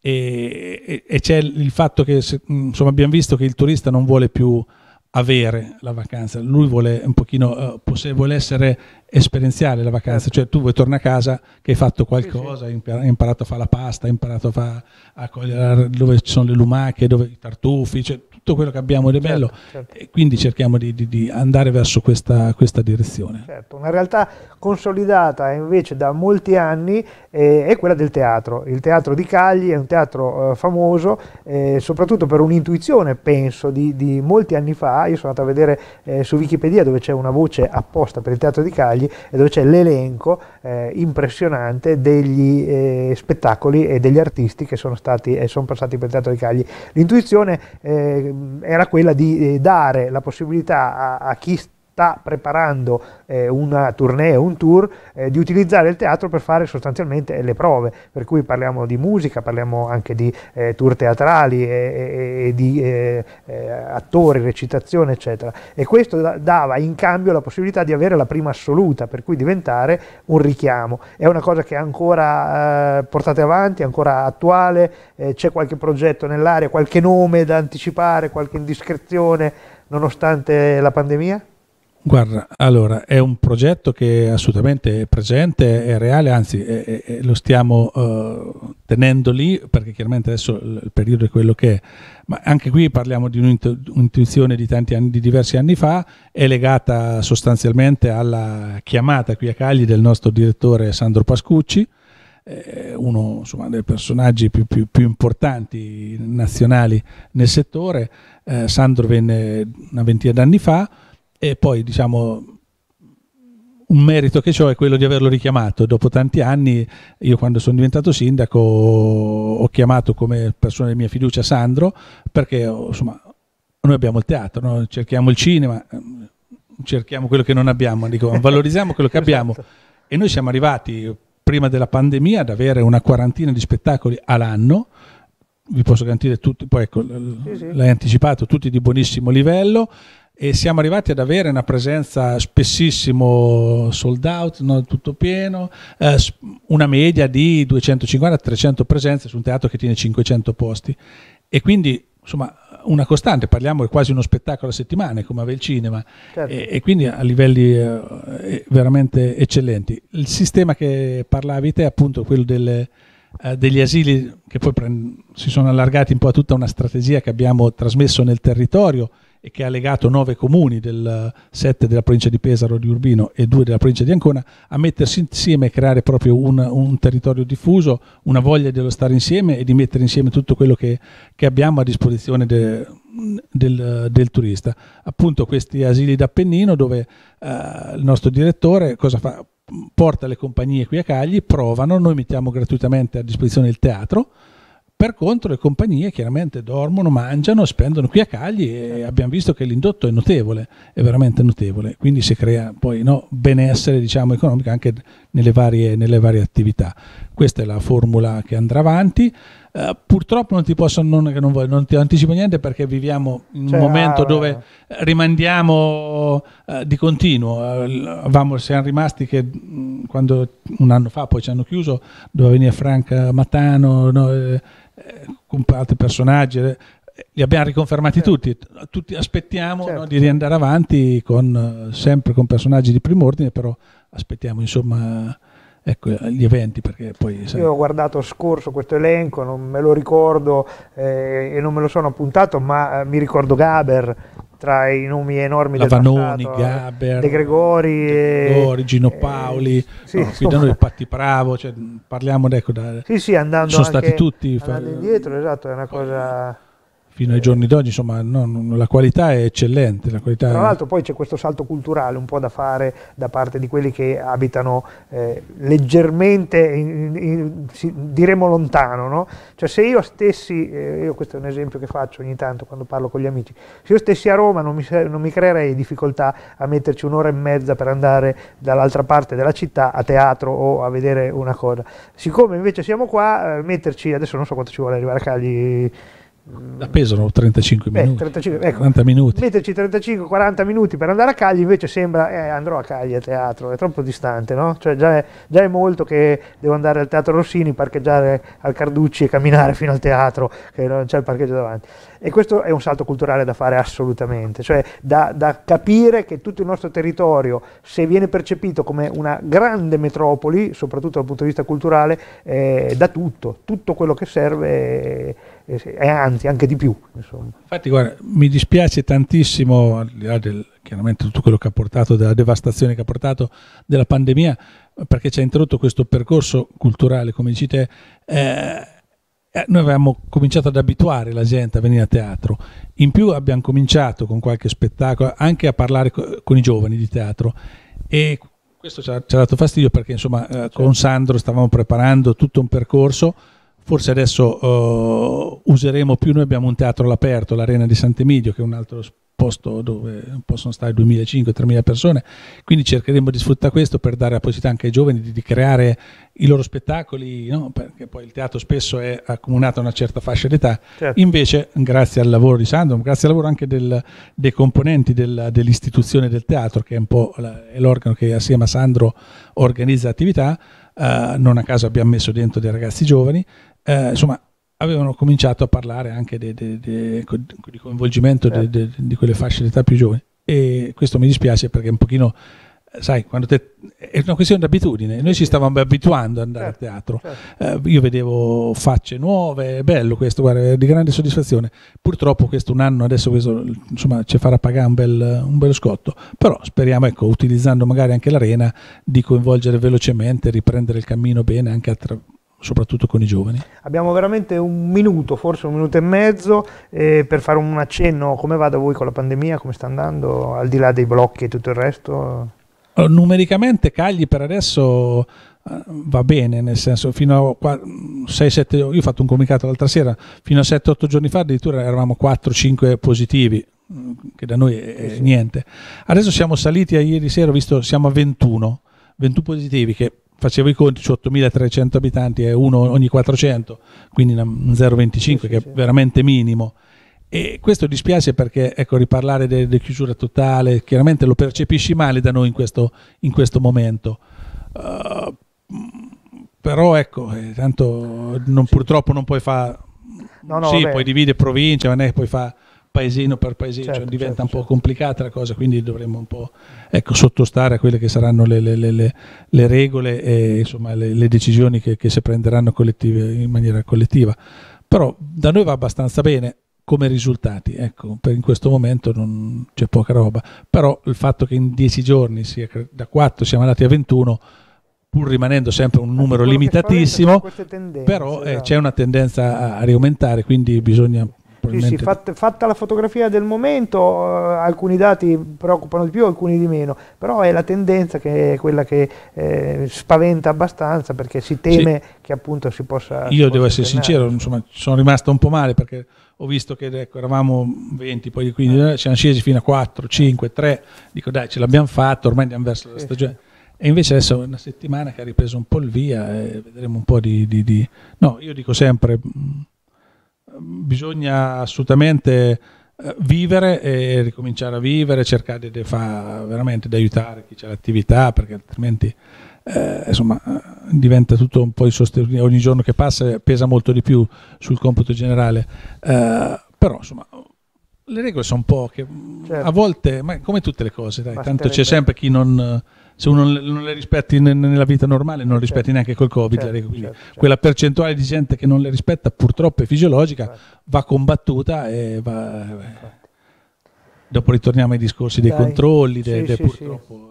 e, e, e, c'è il fatto che insomma abbiamo visto che il turista non vuole più avere la vacanza, lui vuole un pochino, uh, vuole essere esperienziale la vacanza, certo. cioè tu vuoi tornare a casa che hai fatto qualcosa, sì, sì. hai imparato a fare la pasta, hai imparato a, fare, a cogliere dove ci sono le lumache, dove i tartufi, cioè tutto quello che abbiamo di certo, bello certo, certo. e quindi cerchiamo di, di, di andare verso questa, questa, direzione. Certo, una realtà consolidata invece da molti anni eh, è quella del teatro. Il teatro di Cagli è un teatro eh, famoso eh, soprattutto per un'intuizione, penso, di, di, molti anni fa. Io sono andato a vedere eh, su Wikipedia dove c'è una voce apposta per il teatro di Cagli dettagli e dove c'è l'elenco eh, impressionante degli eh, spettacoli e degli artisti che sono stati e sono passati per il Teatro di Cagli. L'intuizione eh, era quella di eh, dare la possibilità a, a chi sta sta preparando eh, una tournée, un tour, eh, di utilizzare il teatro per fare sostanzialmente le prove, per cui parliamo di musica, parliamo anche di eh, tour teatrali e, e, e di eh, eh, attori, recitazione, eccetera. E questo dava in cambio la possibilità di avere la prima assoluta, per cui diventare un richiamo. È una cosa che è ancora eh, portata avanti, ancora attuale, c'è qualche progetto nell'area, qualche nome da anticipare, qualche indiscrezione nonostante la pandemia? Guarda, allora è un progetto che è assolutamente presente, è reale, anzi è, è, lo stiamo uh, tenendo lì perché chiaramente adesso il periodo è quello che è, ma anche qui parliamo di un'intuizione di, anni, di diversi anni fa, è legata sostanzialmente alla chiamata qui a Cagli del nostro direttore Sandro Pascucci, eh, uno insomma, dei personaggi più, più, più, importanti nazionali nel settore. Eh, Sandro venne una ventina d'anni fa e poi, diciamo, un merito che ho è quello di averlo richiamato. Dopo tanti anni, io quando sono diventato sindaco ho chiamato come persona di mia fiducia Sandro, perché insomma, noi abbiamo il teatro, no? cerchiamo il cinema, cerchiamo quello che non abbiamo, dico, valorizziamo quello che esatto. abbiamo. E noi siamo arrivati prima della pandemia ad avere una quarantina di spettacoli all'anno vi posso garantire tutti, poi ecco, sì, sì. l'hai anticipato, tutti di buonissimo livello e siamo arrivati ad avere una presenza spessissimo sold out, non tutto pieno, eh, una media di 250-300 presenze su un teatro che tiene 500 posti e quindi insomma una costante, parliamo di quasi uno spettacolo a settimana come aveva il cinema certo. e, e, quindi a livelli eh, veramente eccellenti. Il sistema che parlavi te appunto quello delle eh, degli asili che poi prend- si sono allargati un po' a tutta una strategia che abbiamo trasmesso nel territorio e che ha legato nove comuni del sette della provincia di Pesaro di Urbino e due della provincia di Ancona a mettersi insieme e creare proprio un, un, territorio diffuso, una voglia dello stare insieme e di mettere insieme tutto quello che, che abbiamo a disposizione de, del, del, turista. Appunto questi asili d'Appennino dove eh, il nostro direttore cosa fa? porta le compagnie qui a Cagli, provano, noi mettiamo gratuitamente a disposizione il teatro, per contro le compagnie chiaramente dormono, mangiano, spendono qui a Cagli e certo. abbiamo visto che l'indotto è notevole, è veramente notevole, quindi si crea poi no, benessere diciamo, economico anche nelle varie, nelle varie attività. Questa è la formula che andrà avanti. Uh, purtroppo non ti posso, non, non, non, ti anticipo niente perché viviamo in cioè, un momento ah, dove eh, rimandiamo uh, di continuo. Uh, avevamo, siamo rimasti che mh, mm, quando un anno fa poi ci hanno chiuso, doveva venire Franca Matano, no, eh, con altri personaggi. Eh, li abbiamo riconfermati certo. tutti, tutti aspettiamo certo. no, di riandare avanti con, sempre con personaggi di primo ordine, però aspettiamo insomma ecco, gli eventi perché poi sai. io ho guardato scorso questo elenco non me lo ricordo eh, e non me lo sono appuntato ma eh, mi ricordo Gaber tra i nomi enormi Lavanoni, del passato, eh, Gaber, De Gregori, De eh, Gregori Gino Paoli, eh, sì, no, qui Patti Bravo, cioè, parliamo ecco da, sì, sì, andando sono anche, stati tutti andando indietro, esatto, è una cosa fino ai giorni d'oggi, insomma, no, la qualità è eccellente. La qualità Tra l'altro è... poi c'è questo salto culturale un po' da fare da parte di quelli che abitano eh, leggermente, in, in, in, diremo lontano, no? Cioè se io stessi, eh, io questo è un esempio che faccio ogni tanto quando parlo con gli amici, se io stessi a Roma non mi, non mi creerei difficoltà a metterci un'ora e mezza per andare dall'altra parte della città a teatro o a vedere una cosa. Siccome invece siamo qua, eh, metterci, adesso non so quanto ci vuole arrivare a Cagli, la pesano 35 Beh, minuti 35, ecco, 40 minuti metterci 35-40 minuti per andare a Cagli invece sembra eh, andrò a Cagli a teatro è troppo distante no? cioè già è, già è, molto che devo andare al teatro Rossini parcheggiare al Carducci e camminare fino al teatro che non c'è il parcheggio davanti e questo è un salto culturale da fare assolutamente cioè da, da capire che tutto il nostro territorio se viene percepito come una grande metropoli soprattutto dal punto di vista culturale eh, da tutto tutto quello che serve eh, eh, eh, anzi anche di più. Insomma. Infatti guarda, mi dispiace tantissimo, al di là del, chiaramente tutto quello che ha portato, della devastazione che ha portato, della pandemia, perché ci ha interrotto questo percorso culturale, come dici te. Eh, eh, noi avevamo cominciato ad abituare la gente a venire a teatro, in più abbiamo cominciato con qualche spettacolo anche a parlare con i giovani di teatro e questo ci ha, ci ha dato fastidio perché insomma eh, con certo. Sandro stavamo preparando tutto un percorso forse adesso uh, useremo più, noi abbiamo un teatro all'aperto, l'Arena di Sant'Emidio, che è un altro posto dove possono stare 2.500-3.000 persone, quindi cercheremo di sfruttare questo per dare la possibilità anche ai giovani di, di creare i loro spettacoli, no? perché poi il teatro spesso è accomunato a una certa fascia d'età, certo. invece grazie al lavoro di Sandom, grazie al lavoro anche del, dei componenti del, dell'istituzione del teatro, che è un po' la, è l'organo che assieme a Sandro organizza attività, eh, non a caso abbiamo messo dentro dei ragazzi giovani, eh, insomma avevano cominciato a parlare anche de, de, de, di coinvolgimento certo. di quelle fasce d'età più giovani e questo mi dispiace perché un pochino sai, quando te, è una questione d'abitudine. noi ci stavamo abituando ad andare certo, a teatro, certo. Eh, io vedevo facce nuove, è bello questo, guarda, è di grande soddisfazione, purtroppo questo un anno adesso questo, insomma, ci farà pagare un bel, un bel, scotto, però speriamo, ecco, utilizzando magari anche l'arena, di coinvolgere velocemente, riprendere il cammino bene anche attraverso soprattutto con i giovani. Abbiamo veramente un minuto, forse un minuto e mezzo, eh, per fare un accenno come va da voi con la pandemia, come sta andando, al di là dei blocchi e tutto il resto numericamente Cagli per adesso eh, va bene, nel senso fino a 6-7, io ho fatto un comunicato l'altra sera, fino a 7-8 giorni fa addirittura eravamo 4-5 positivi, mm, che da noi è niente. Adesso siamo saliti a ieri sera, ho visto siamo a 21, 21 positivi che facevo i conti su 8.300 abitanti è uno ogni 400, quindi 0,25 sì, che sì. è veramente minimo. E questo dispiace perché, ecco, riparlare della chiusura totale, chiaramente lo percepisci male da noi in questo, in questo momento. Uh, però ecco, eh, tanto non, sì. purtroppo non puoi fare... No, no, sì, vabbè. poi divide province, ma non è che puoi fare paesino per paesino, cioè certo, cioè, diventa certo, un po' certo. complicata la cosa, quindi dovremmo un po' ecco, sottostare a quelle che saranno le, le, le, le regole e insomma, le, decisioni che, che si prenderanno in maniera collettiva. Però da noi va abbastanza bene, come risultati. Ecco, in questo momento non c'è poca roba, però il fatto che in dieci giorni sia, da 4 siamo andati a 21 pur rimanendo sempre un numero limitatissimo, tendenze, però eh, esatto. c'è una tendenza a riaumentare, quindi bisogna... Sì, sì, fatta, fatta, la fotografia del momento, eh, alcuni dati preoccupano di più, alcuni di meno, però è la tendenza che è quella che eh, spaventa abbastanza perché si teme sì. che appunto si possa... Io si devo essere sincero, insomma, sono rimasto un po' male perché ho visto che ecco, eravamo 20, poi quindi eh, siamo scesi fino a 4, 5, 3, dico dai ce l'abbiamo fatta, ormai andiamo verso la stagione. E invece adesso è una settimana che ha ripreso un po' il via, e vedremo un po' di, di, di... No, io dico sempre, mm, bisogna assolutamente eh, vivere e ricominciare a vivere, cercare di, di, veramente, di aiutare chi c'è l'attività, perché altrimenti eh, insomma, eh, diventa tutto un po' insostenibile, ogni giorno che passa pesa molto di più sul computo generale, eh, però insomma le regole sono poche, mm, certo. a volte, ma come tutte le cose, dai, tanto c'è sempre chi non, se uno non le rispetti nella vita normale, non le rispetti certo. neanche col Covid, certo, regole, quindi certo, certo. quella percentuale di gente che non le rispetta purtroppo è fisiologica, certo. va combattuta e va... Eh, Dopo ritorniamo ai discorsi dai. dei controlli, sì, de, de, sì, purtroppo... Sì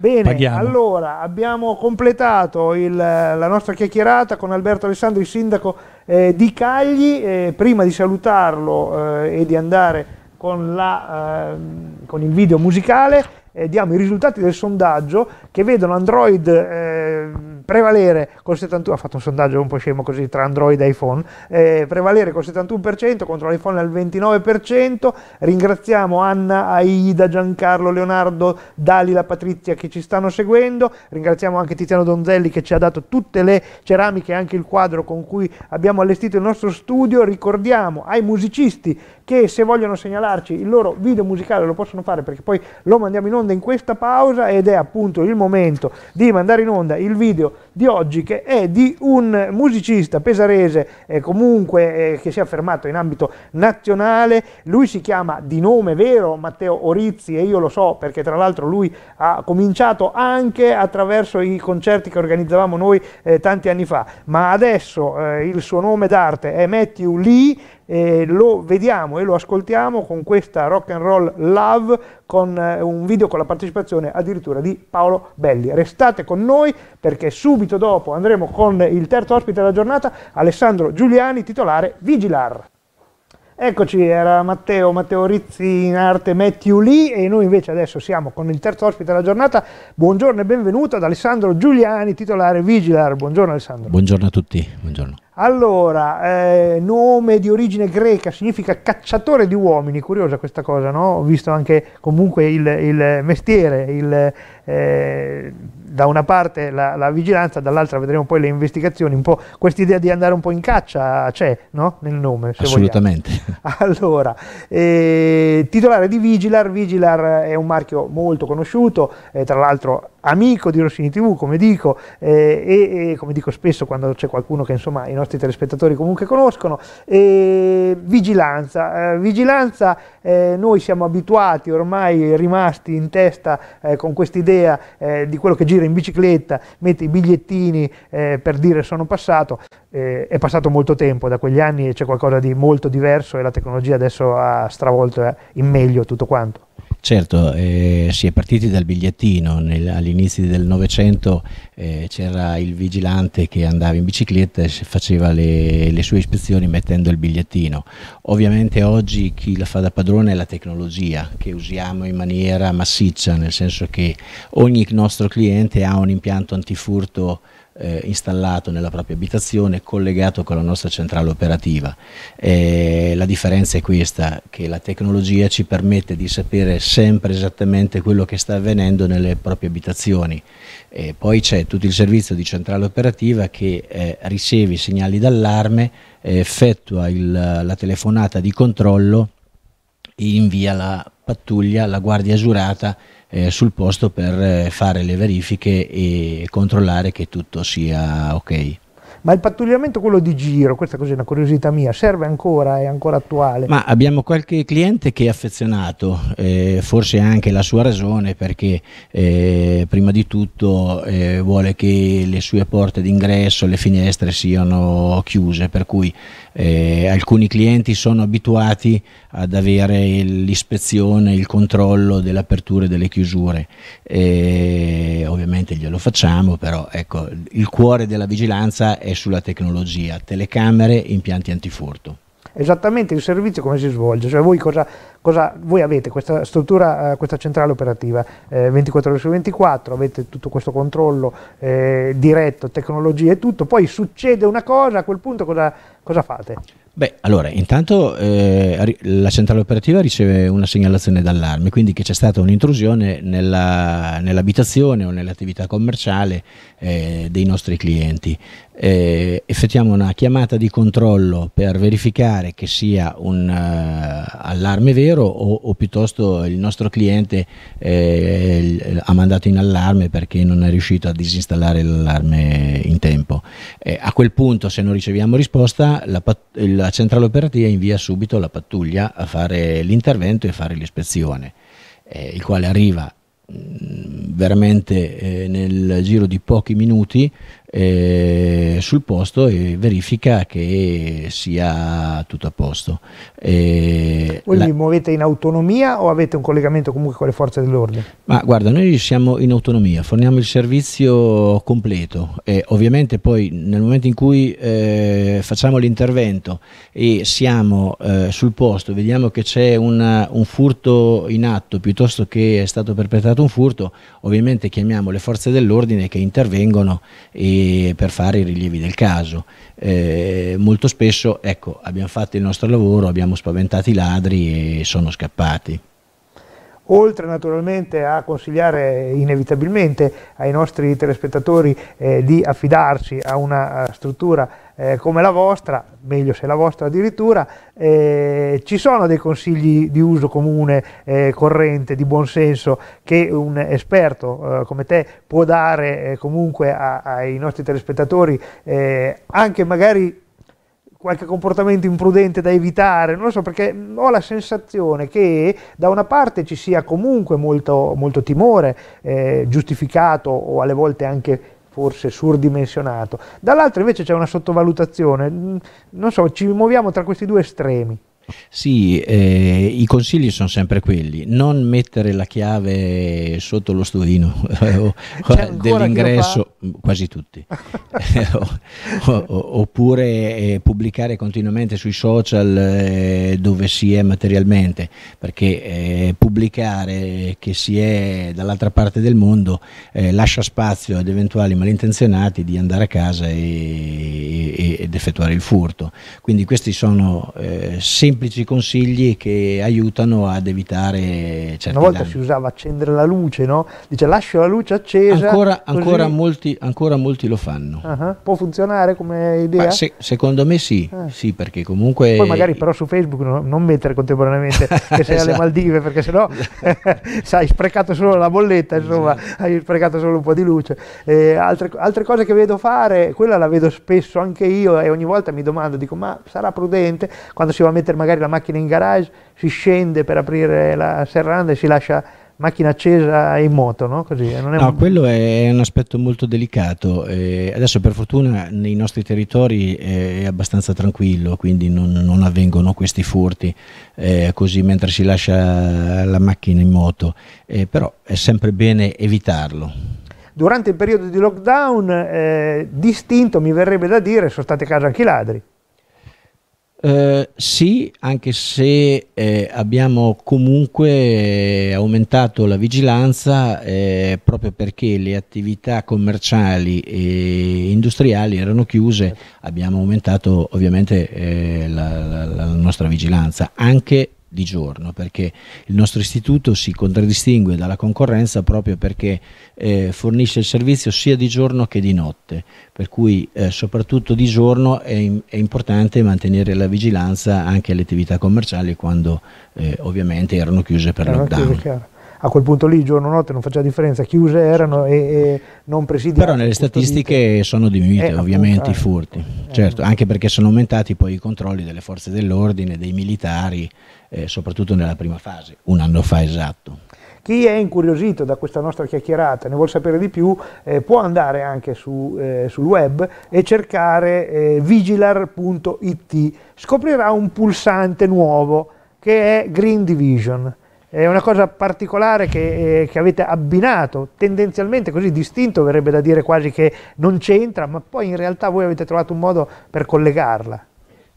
Bene, Paghiamo. allora abbiamo completato il, la nostra chiacchierata con Alberto Alessandri, sindaco eh, di Cagli. Eh, prima di salutarlo eh, e di andare con, la, ehm, con il video musicale, eh, diamo i risultati del sondaggio che vedono Android ehm, prevalere col 71%, ha fatto un sondaggio un po' scemo così tra Android e iPhone, eh, prevalere col 71% contro l'iPhone al 29%, ringraziamo Anna, Aida, Giancarlo, Leonardo, Dalila, Patrizia che ci stanno seguendo, ringraziamo anche Tiziano Donzelli che ci ha dato tutte le ceramiche e anche il quadro con cui abbiamo allestito il nostro studio, ricordiamo ai musicisti che se vogliono segnalarci il loro video musicale lo possono fare perché poi lo mandiamo in onda in questa pausa ed è appunto il momento di mandare in onda il video di oggi che è di un musicista pesarese eh, comunque eh, che si è affermato in ambito nazionale, lui si chiama di nome vero Matteo Orizzi e io lo so perché tra l'altro lui ha cominciato anche attraverso i concerti che organizzavamo noi eh, tanti anni fa, ma adesso eh, il suo nome d'arte è Matthew Lee, eh, lo vediamo e lo ascoltiamo con questa rock and roll love, con eh, un video con la partecipazione addirittura di Paolo Belli. Restate con noi perché subito dopo andremo con il terzo ospite della giornata, Alessandro Giuliani, titolare Vigilar. Eccoci, era Matteo, Matteo Rizzi in arte Matthew Lee e noi invece adesso siamo con il terzo ospite della giornata. Buongiorno e benvenuto ad Alessandro Giuliani, titolare Vigilar. Buongiorno Alessandro. Buongiorno a tutti, buongiorno. Allora, eh, nome di origine greca significa cacciatore di uomini, curiosa questa cosa, no? Ho visto anche comunque il, il mestiere, il... Eh, da una parte la, la vigilanza, dall'altra vedremo poi le investigazioni, un po' quest'idea di andare un po' in caccia c'è no? nel nome. Assolutamente. Vogliamo. Allora, eh, titolare di Vigilar, Vigilar è un marchio molto conosciuto, eh, tra l'altro amico di Rossini TV, come dico, eh, e, e, come dico spesso quando c'è qualcuno che insomma i nostri telespettatori comunque conoscono, eh, vigilanza. Eh, vigilanza, noi siamo abituati ormai rimasti in testa eh, con quest'idea eh, di quello che gira salire in bicicletta, metti i bigliettini eh, per dire sono passato, eh, è passato molto tempo da quegli anni e c'è qualcosa di molto diverso e la tecnologia adesso ha stravolto eh, in meglio tutto quanto. Certo, eh, si è partiti dal bigliettino, all'inizio del Novecento eh, c'era il vigilante che andava in bicicletta e faceva le, le, sue ispezioni mettendo il bigliettino. Ovviamente oggi chi la fa da padrone è la tecnologia che usiamo in maniera massiccia, nel senso che ogni nostro cliente ha un impianto antifurto eh, installato nella propria abitazione collegato con la nostra centrale operativa. Eh, la differenza è questa, che la tecnologia ci permette di sapere sempre esattamente quello che sta avvenendo nelle proprie abitazioni. Eh, poi c'è tutto il servizio di centrale operativa che eh, riceve i segnali d'allarme, eh, effettua il, la telefonata di controllo, invia la pattuglia, la guardia giurata eh, sul posto per eh, fare le verifiche e controllare che tutto sia ok. Ma il pattugliamento, quello di giro, questa così è una curiosità mia, serve ancora, è ancora attuale? Ma abbiamo qualche cliente che è affezionato, eh, forse anche la sua ragione, perché eh, prima di tutto eh, vuole che le sue porte d'ingresso, le finestre siano chiuse, per cui eh, alcuni clienti sono abituati ad avere l'ispezione, il controllo delle aperture e delle chiusure, eh, ovviamente glielo facciamo, però ecco, il cuore della vigilanza è sulla tecnologia, telecamere, e impianti antifurto esattamente il servizio come si svolge, cioè voi, cosa, cosa, voi avete questa struttura, eh, questa centrale operativa eh, 24 ore su 24, avete tutto questo controllo eh, diretto, tecnologie e tutto, poi succede una cosa, a quel punto cosa, cosa fate? Beh, allora, intanto eh, la centrale operativa riceve una segnalazione d'allarme, quindi che c'è stata un'intrusione nella, nell'abitazione o nell'attività commerciale eh, dei nostri clienti eh, effettuiamo una chiamata di controllo per verificare che sia un uh, allarme vero o, o, piuttosto il nostro cliente eh, eh, ha mandato in allarme perché non è riuscito a disinstallare l'allarme in tempo. Eh, a quel punto se non riceviamo risposta la, la centrale operativa invia subito la pattuglia a fare l'intervento e a fare l'ispezione, eh, il quale arriva mm, veramente eh, nel giro di pochi minuti eh, sul posto e verifica che sia tutto a posto. Eh, Voi la... vi muovete in autonomia o avete un collegamento comunque con le forze dell'ordine? Ma guarda, noi siamo in autonomia, forniamo il servizio completo e ovviamente poi nel momento in cui eh, facciamo l'intervento e siamo eh, sul posto, vediamo che c'è una, un furto in atto piuttosto che è stato perpetrato un furto, ovviamente chiamiamo le forze dell'ordine che intervengono e per fare i rilievi del caso. Eh, molto spesso ecco, abbiamo fatto il nostro lavoro, abbiamo spaventato i ladri e sono scappati oltre naturalmente a consigliare inevitabilmente ai nostri telespettatori eh, di affidarsi a una eh, struttura eh, come la vostra, meglio se la vostra addirittura, eh, ci sono dei consigli di uso comune, eh, corrente, di buonsenso che un esperto eh, come te può dare comunque a, ai nostri telespettatori, anche magari qualche comportamento imprudente da evitare, non lo so, perché ho la sensazione che da una parte ci sia comunque molto, molto timore, eh, giustificato o alle volte anche forse surdimensionato, dall'altra invece c'è una sottovalutazione, mm, non so, ci muoviamo tra questi due estremi. Sì, eh, i consigli sono sempre quelli, non mettere la chiave sotto lo stolino dell'ingresso, quasi tutti, oppure eh, pubblicare continuamente sui social eh, dove si è materialmente, perché eh, pubblicare che si è dall'altra parte del mondo eh, lascia spazio ad eventuali malintenzionati di andare a casa e, e, ed effettuare il furto. Quindi questi sono eh, sempre semplici consigli che aiutano ad evitare certi Una volta danni. si usava accendere la luce, no? Dice lascio la luce accesa. Ancora, ancora, molti, ancora molti, lo fanno. Uh-huh. Può funzionare come idea? Se, secondo me sì, eh. sì, perché comunque... Poi magari però su Facebook no, non mettere contemporaneamente che sei esatto. alle Maldive, perché sennò sai, hai sprecato solo la bolletta, insomma, esatto. hai sprecato solo un po' di luce. Eh, altre, altre cose che vedo fare, quella la vedo spesso anche io e ogni volta mi domando, dico ma sarà prudente quando si va a mettere magari la macchina in garage, si scende per aprire la serranda e si lascia macchina accesa in moto, no? Così, eh, non è no, un... quello è un aspetto molto delicato. Eh, adesso per fortuna nei nostri territori eh, è abbastanza tranquillo, quindi non, non avvengono questi furti eh, così mentre si lascia la macchina in moto, eh, però è sempre bene evitarlo. Durante il periodo di lockdown, eh, distinto mi verrebbe da dire, sono stati a casa anche i ladri. Eh, sì, anche se eh, abbiamo comunque eh, aumentato la vigilanza eh, proprio perché le attività commerciali e industriali erano chiuse, certo. abbiamo aumentato ovviamente eh, la, la, la, nostra vigilanza, anche di giorno, perché il nostro istituto si contraddistingue dalla concorrenza proprio perché eh, fornisce il servizio sia di giorno che di notte, per cui eh, soprattutto di giorno è, è, importante mantenere la vigilanza anche alle attività commerciali quando eh, ovviamente erano chiuse per Era lockdown. Chiuso, a quel punto lì giorno e notte non faceva differenza, chiuse erano e, e non presidiate. Però nelle statistiche sono diminuite eh, ovviamente appunto, i eh. furti, eh, certo, eh. anche perché sono aumentati poi i controlli delle forze dell'ordine, dei militari, eh, soprattutto nella prima fase, un anno fa esatto. Chi è incuriosito da questa nostra chiacchierata e ne vuole sapere di più eh, può andare anche su, eh, sul web e cercare eh, vigilar.it. Scoprirà un pulsante nuovo che è Green Division. È una cosa particolare che, eh, che avete abbinato, tendenzialmente così distinto, verrebbe da dire quasi che non c'entra, ma poi in realtà voi avete trovato un modo per collegarla.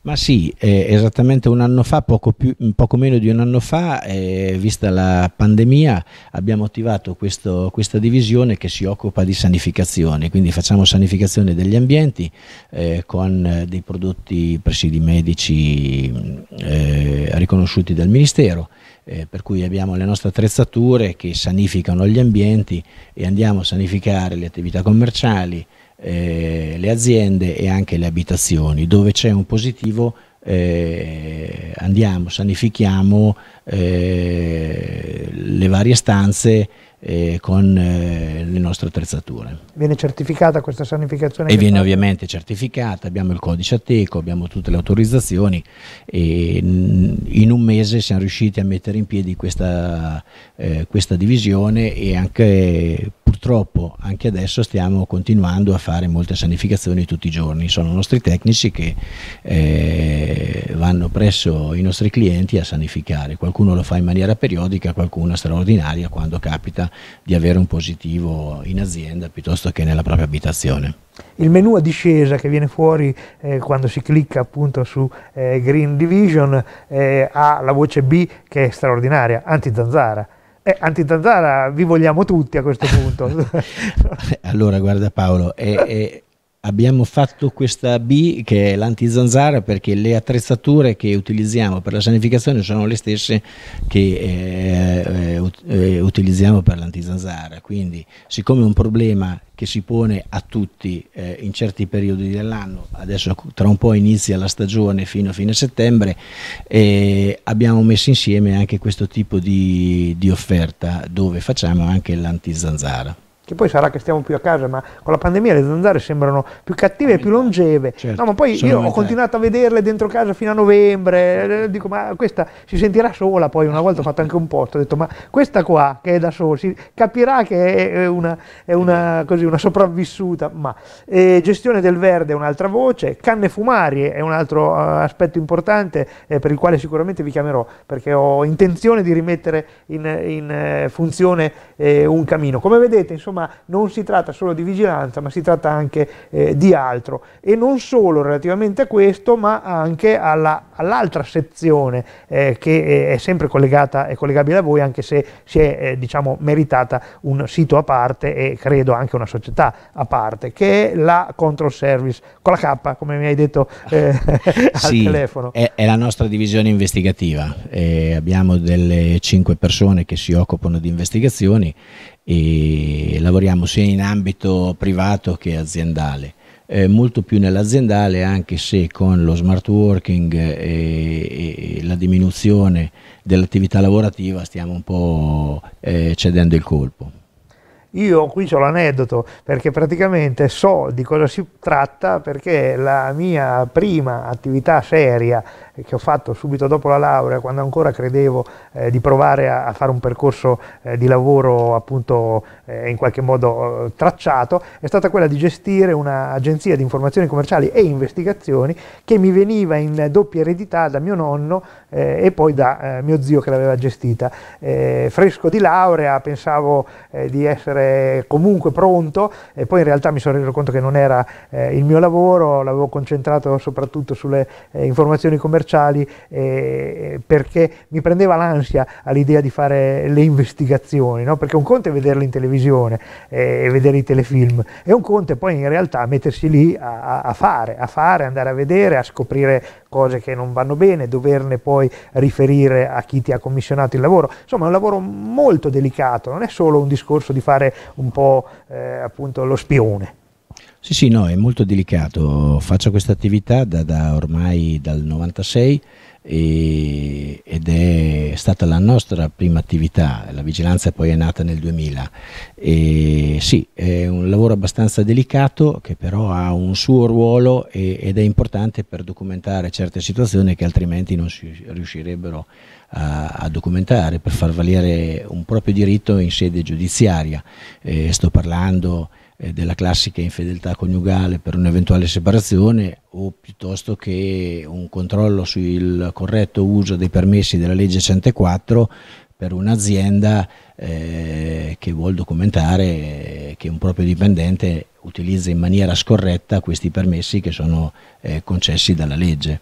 Ma sì, eh, esattamente un anno fa, poco, più, poco, meno di un anno fa, eh, vista la pandemia, abbiamo attivato questo, questa divisione che si occupa di sanificazione, quindi facciamo sanificazione degli ambienti eh, con eh, dei prodotti presidi medici mm, eh, riconosciuti dal Ministero eh, per cui abbiamo le nostre attrezzature che sanificano gli ambienti e andiamo a sanificare le attività commerciali, eh, le aziende e anche le abitazioni. Dove c'è un positivo eh, andiamo, sanifichiamo eh, le varie stanze eh, con eh, le nostre attrezzature. Viene certificata questa sanificazione? E viene fa? ovviamente certificata, abbiamo il codice ateco, abbiamo tutte le autorizzazioni e mm, in un mese siamo riusciti a mettere in piedi questa, eh, questa divisione e anche purtroppo anche adesso stiamo continuando a fare molte sanificazioni tutti i giorni, sono i nostri tecnici che eh, vanno presso i nostri clienti a sanificare, qualcuno lo fa in maniera periodica, qualcuno straordinaria quando capita di avere un positivo in azienda piuttosto che nella propria abitazione. Il menu a discesa che viene fuori eh, quando si clicca appunto su eh, Green Division eh, ha la voce B che è straordinaria, anti-zanzara eh, antitanzara vi vogliamo tutti a questo punto. allora, guarda Paolo, è, è, Abbiamo fatto questa B che è l'anti-zanzara perché le attrezzature che utilizziamo per la sanificazione sono le stesse che eh, eh, utilizziamo per l'anti-zanzara. quindi siccome è un problema che si pone a tutti eh, in certi periodi dell'anno, adesso tra un po' inizia la stagione fino a fine settembre, eh, abbiamo messo insieme anche questo tipo di, di offerta dove facciamo anche l'anti-zanzara che poi sarà che stiamo più a casa, ma con la pandemia le zanzare sembrano più cattive e più longeve. Certo, no, ma poi io ho continuato a vederle dentro casa fino a novembre, eh, eh, dico ma questa si sentirà sola, poi una volta ho fatto anche un posto, ho detto ma questa qua che è da sola, si capirà che è una, è una, così, una sopravvissuta, ma eh, gestione del verde è un'altra voce, canne fumarie è un altro uh, aspetto importante eh, per il quale sicuramente vi chiamerò, perché ho intenzione di rimettere in, in uh, funzione eh, un cammino. Come vedete, insomma, non si tratta solo di vigilanza, ma si tratta anche eh, di altro. E non solo relativamente a questo, ma anche all'altra sezione eh, che è sempre collegata e collegabile a voi, anche se si è eh, diciamo, meritata un sito a parte e credo anche una società a parte, che è la Control Service, con la K, come mi hai detto eh, sì, al telefono. È, è, la nostra divisione investigativa. Eh, abbiamo delle cinque persone che si occupano di investigazioni e, lavoriamo sia in ambito privato che aziendale. Eh, molto più nell'aziendale anche se con lo smart working e, e la diminuzione dell'attività lavorativa stiamo un po' eh, cedendo il colpo. Io qui ho l'aneddoto perché praticamente so di cosa si tratta perché la mia prima attività seria che ho fatto subito dopo la laurea, quando ancora credevo eh, di provare a, a, fare un percorso eh, di lavoro appunto eh, in qualche modo eh, tracciato, è stata quella di gestire un'agenzia di informazioni commerciali e investigazioni che mi veniva in doppia eredità da mio nonno eh, e poi da eh, mio zio che l'aveva gestita. fresco di laurea pensavo di essere sempre comunque pronto e poi in realtà mi sono reso conto che non era eh, il mio lavoro, l'avevo concentrato soprattutto sulle eh, informazioni commerciali eh, perché mi prendeva l'ansia all'idea di fare le investigazioni, no? perché un conto è vederle in televisione eh, e vedere i telefilm e un conto è poi in realtà mettersi lì a, a fare, a fare, andare a vedere, a scoprire cose che non vanno bene, doverne poi riferire a chi ti ha commissionato il lavoro. Insomma è un lavoro molto delicato, non è solo un discorso di fare un po' eh, appunto lo spione. Sì, sì, no, è molto delicato. Faccio questa attività da, da ormai dal 96 e, ed è stata la nostra prima attività, la vigilanza poi è nata nel 2000. E sì, è un lavoro abbastanza delicato che però ha un suo ruolo e, ed è importante per documentare certe situazioni che altrimenti non si riuscirebbero a a, documentare, per far valere un proprio diritto in sede giudiziaria. Eh, sto parlando eh, della classica infedeltà coniugale per un'eventuale separazione o piuttosto che un controllo sul corretto uso dei permessi della legge 104 per un'azienda eh, che vuole documentare che un proprio dipendente utilizza in maniera scorretta questi permessi che sono eh, concessi dalla legge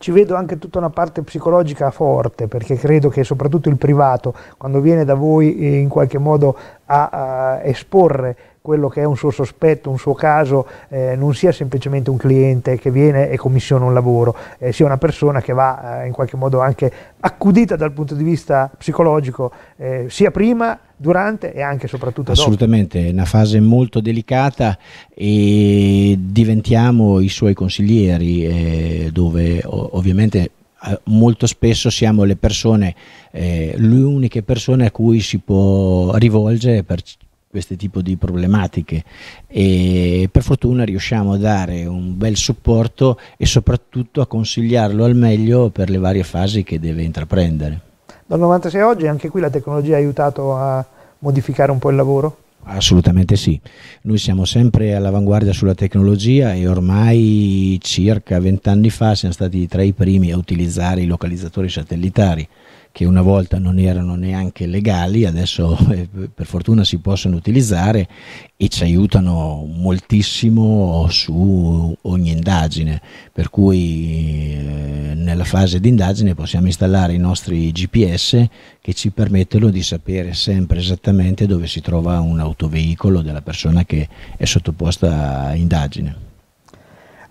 ci vedo anche tutta una parte psicologica forte, perché credo che soprattutto il privato, quando viene da voi eh, in qualche modo a, a esporre quello che è un suo sospetto, un suo caso, eh, non sia semplicemente un cliente che viene e commissiona un lavoro, eh, sia una persona che va eh, in qualche modo anche accudita dal punto di vista psicologico, eh, sia prima, durante e anche soprattutto Assolutamente, dopo. è una fase molto delicata e diventiamo i suoi consiglieri, eh, dove ovviamente eh, molto spesso siamo le persone, eh, le uniche persone a cui si può rivolgere per questo tipo di problematiche e per fortuna riusciamo a dare un bel supporto e soprattutto a consigliarlo al meglio per le varie fasi che deve intraprendere. Dal 96 a oggi anche qui la tecnologia ha aiutato a modificare un po' il lavoro? Assolutamente sì, noi siamo sempre all'avanguardia sulla tecnologia e ormai circa vent'anni fa siamo stati tra i primi a utilizzare i localizzatori satellitari che una volta non erano neanche legali, adesso eh, per fortuna si possono utilizzare e ci aiutano moltissimo su ogni indagine, per cui eh, nella fase di indagine possiamo installare i nostri GPS che ci permettono di sapere sempre esattamente dove si trova un autoveicolo della persona che è sottoposta a indagine.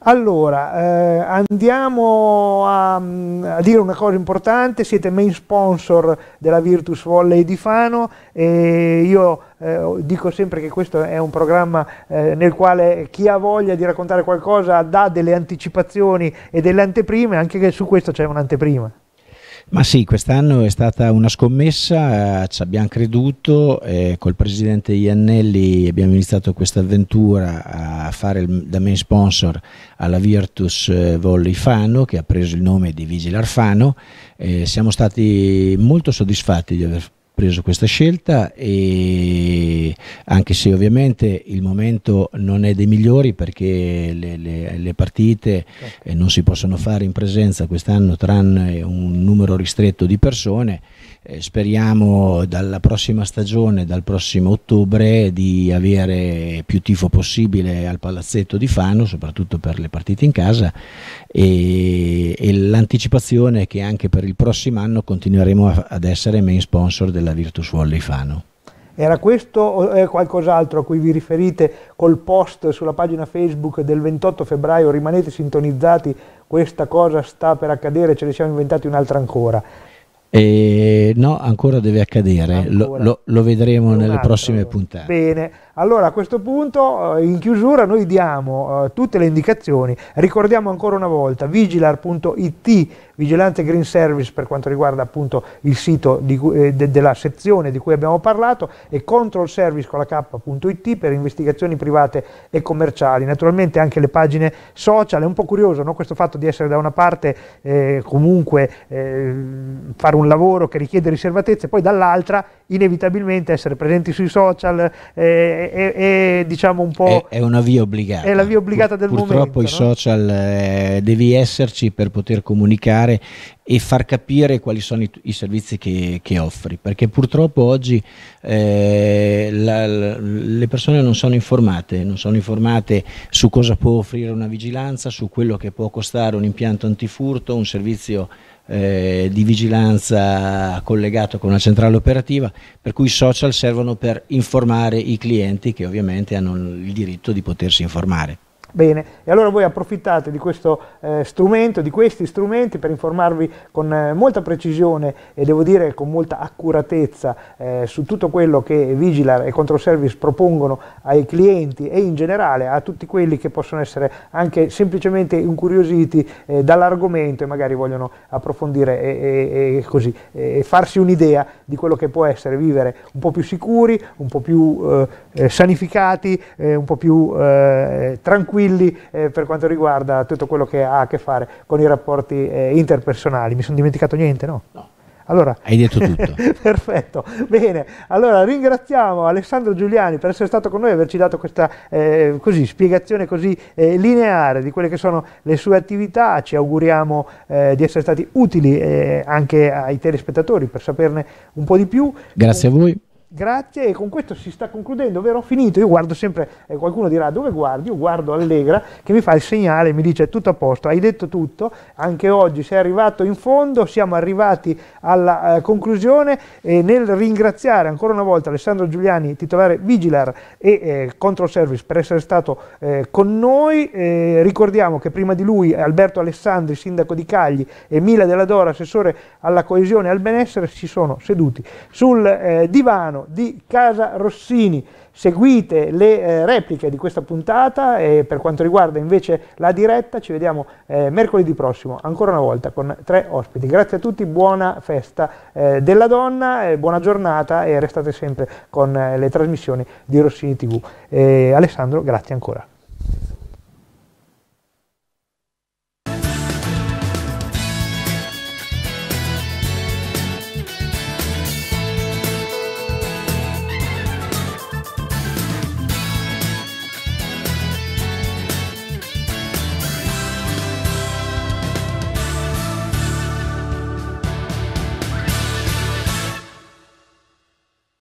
Allora, eh, andiamo a, mm, a, dire una cosa importante, siete main sponsor della Virtus Volley di Fano e io eh, dico sempre che questo è un programma eh, nel quale chi ha voglia di raccontare qualcosa dà delle anticipazioni e delle anteprime, anche che su questo c'è un'anteprima. Ma sì, quest'anno è stata una scommessa, eh, ci abbiamo creduto, eh, col presidente Iannelli abbiamo iniziato questa avventura a fare il, da main sponsor alla Virtus eh, Volley Fano che ha preso il nome di Vigil Arfano, eh, siamo stati molto soddisfatti di aver preso questa scelta e anche se ovviamente il momento non è dei migliori perché le, le, le partite okay. Certo. Eh, non si possono fare in presenza quest'anno tranne un numero ristretto di persone eh, speriamo dalla prossima stagione, dal prossimo ottobre, di avere più tifo possibile al palazzetto di Fano, soprattutto per le partite in casa e, e l'anticipazione è che anche per il prossimo anno continueremo a, ad essere main sponsor della Virtus Volley Fano. Era questo o qualcos'altro a cui vi riferite col post sulla pagina Facebook del 28 febbraio? Rimanete sintonizzati, questa cosa sta per accadere, ce ne siamo inventati un'altra ancora. E no, ancora deve accadere, ancora. Lo, lo, lo, vedremo nelle altro. prossime puntate. Bene, allora a questo punto eh, in chiusura noi diamo uh, tutte le indicazioni, ricordiamo ancora una volta vigilar.it vigilante Green Service per quanto riguarda appunto il sito di, eh, de, della sezione di cui abbiamo parlato e Control Service con la K.it per investigazioni private e commerciali. Naturalmente anche le pagine social, è un po' curioso no? questo fatto di essere da una parte eh, comunque eh, fare un lavoro che richiede riservatezza e poi dall'altra inevitabilmente essere presenti sui social eh, è, è, diciamo un po'... È, è, una via obbligata. È la via obbligata del Purtroppo momento. Purtroppo i no? social eh, devi esserci per poter comunicare e far capire quali sono i, i servizi che, che, offri, perché purtroppo oggi eh, la, la, le persone non sono informate, non sono informate su cosa può offrire una vigilanza, su quello che può costare un impianto antifurto, un servizio eh, di vigilanza collegato con una centrale operativa, per cui i social servono per informare i clienti che ovviamente hanno il diritto di potersi informare. Bene, e allora voi approfittate di questo eh, strumento, di questi strumenti per informarvi con eh, molta precisione e devo dire con molta accuratezza eh, su tutto quello che Vigilar e Control Service propongono ai clienti e in generale a tutti quelli che possono essere anche semplicemente incuriositi eh, dall'argomento e magari vogliono approfondire e, e, e così, e farsi un'idea di quello che può essere vivere un po' più sicuri, un po' più eh, eh, sanificati, un po' più tranquilli tranquilli eh, per quanto riguarda tutto quello che ha a che fare con i rapporti eh, interpersonali. Mi sono dimenticato niente, no? No. Allora, Hai detto tutto. perfetto. Bene, allora ringraziamo Alessandro Giuliani per essere stato con noi e averci dato questa eh, così, spiegazione così eh, lineare di quelle che sono le sue attività. Ci auguriamo eh, di essere stati utili eh, anche ai telespettatori per saperne un po' di più. Grazie a voi. Grazie, e con questo si sta concludendo, vero? Ho finito, io guardo sempre, eh, qualcuno dirà dove guardi, io guardo Allegra che mi fa il segnale, mi dice tutto a posto, hai detto tutto, anche oggi sei arrivato in fondo, siamo arrivati alla eh, conclusione e nel ringraziare ancora una volta Alessandro Giuliani, titolare Vigilar e eh, Control Service per essere stato eh, con noi, eh, ricordiamo che prima di lui Alberto Alessandri, sindaco di Cagli e Mila Della Dora, assessore alla coesione e al benessere, si sono seduti sul eh, divano Romano di Casa Rossini. Seguite le eh, repliche di questa puntata e per quanto riguarda invece la diretta ci vediamo eh, mercoledì prossimo, ancora una volta con tre ospiti. Grazie a tutti, buona festa eh, della donna, eh, buona giornata e restate sempre con eh, le trasmissioni di Rossini TV. Eh, Alessandro, grazie ancora.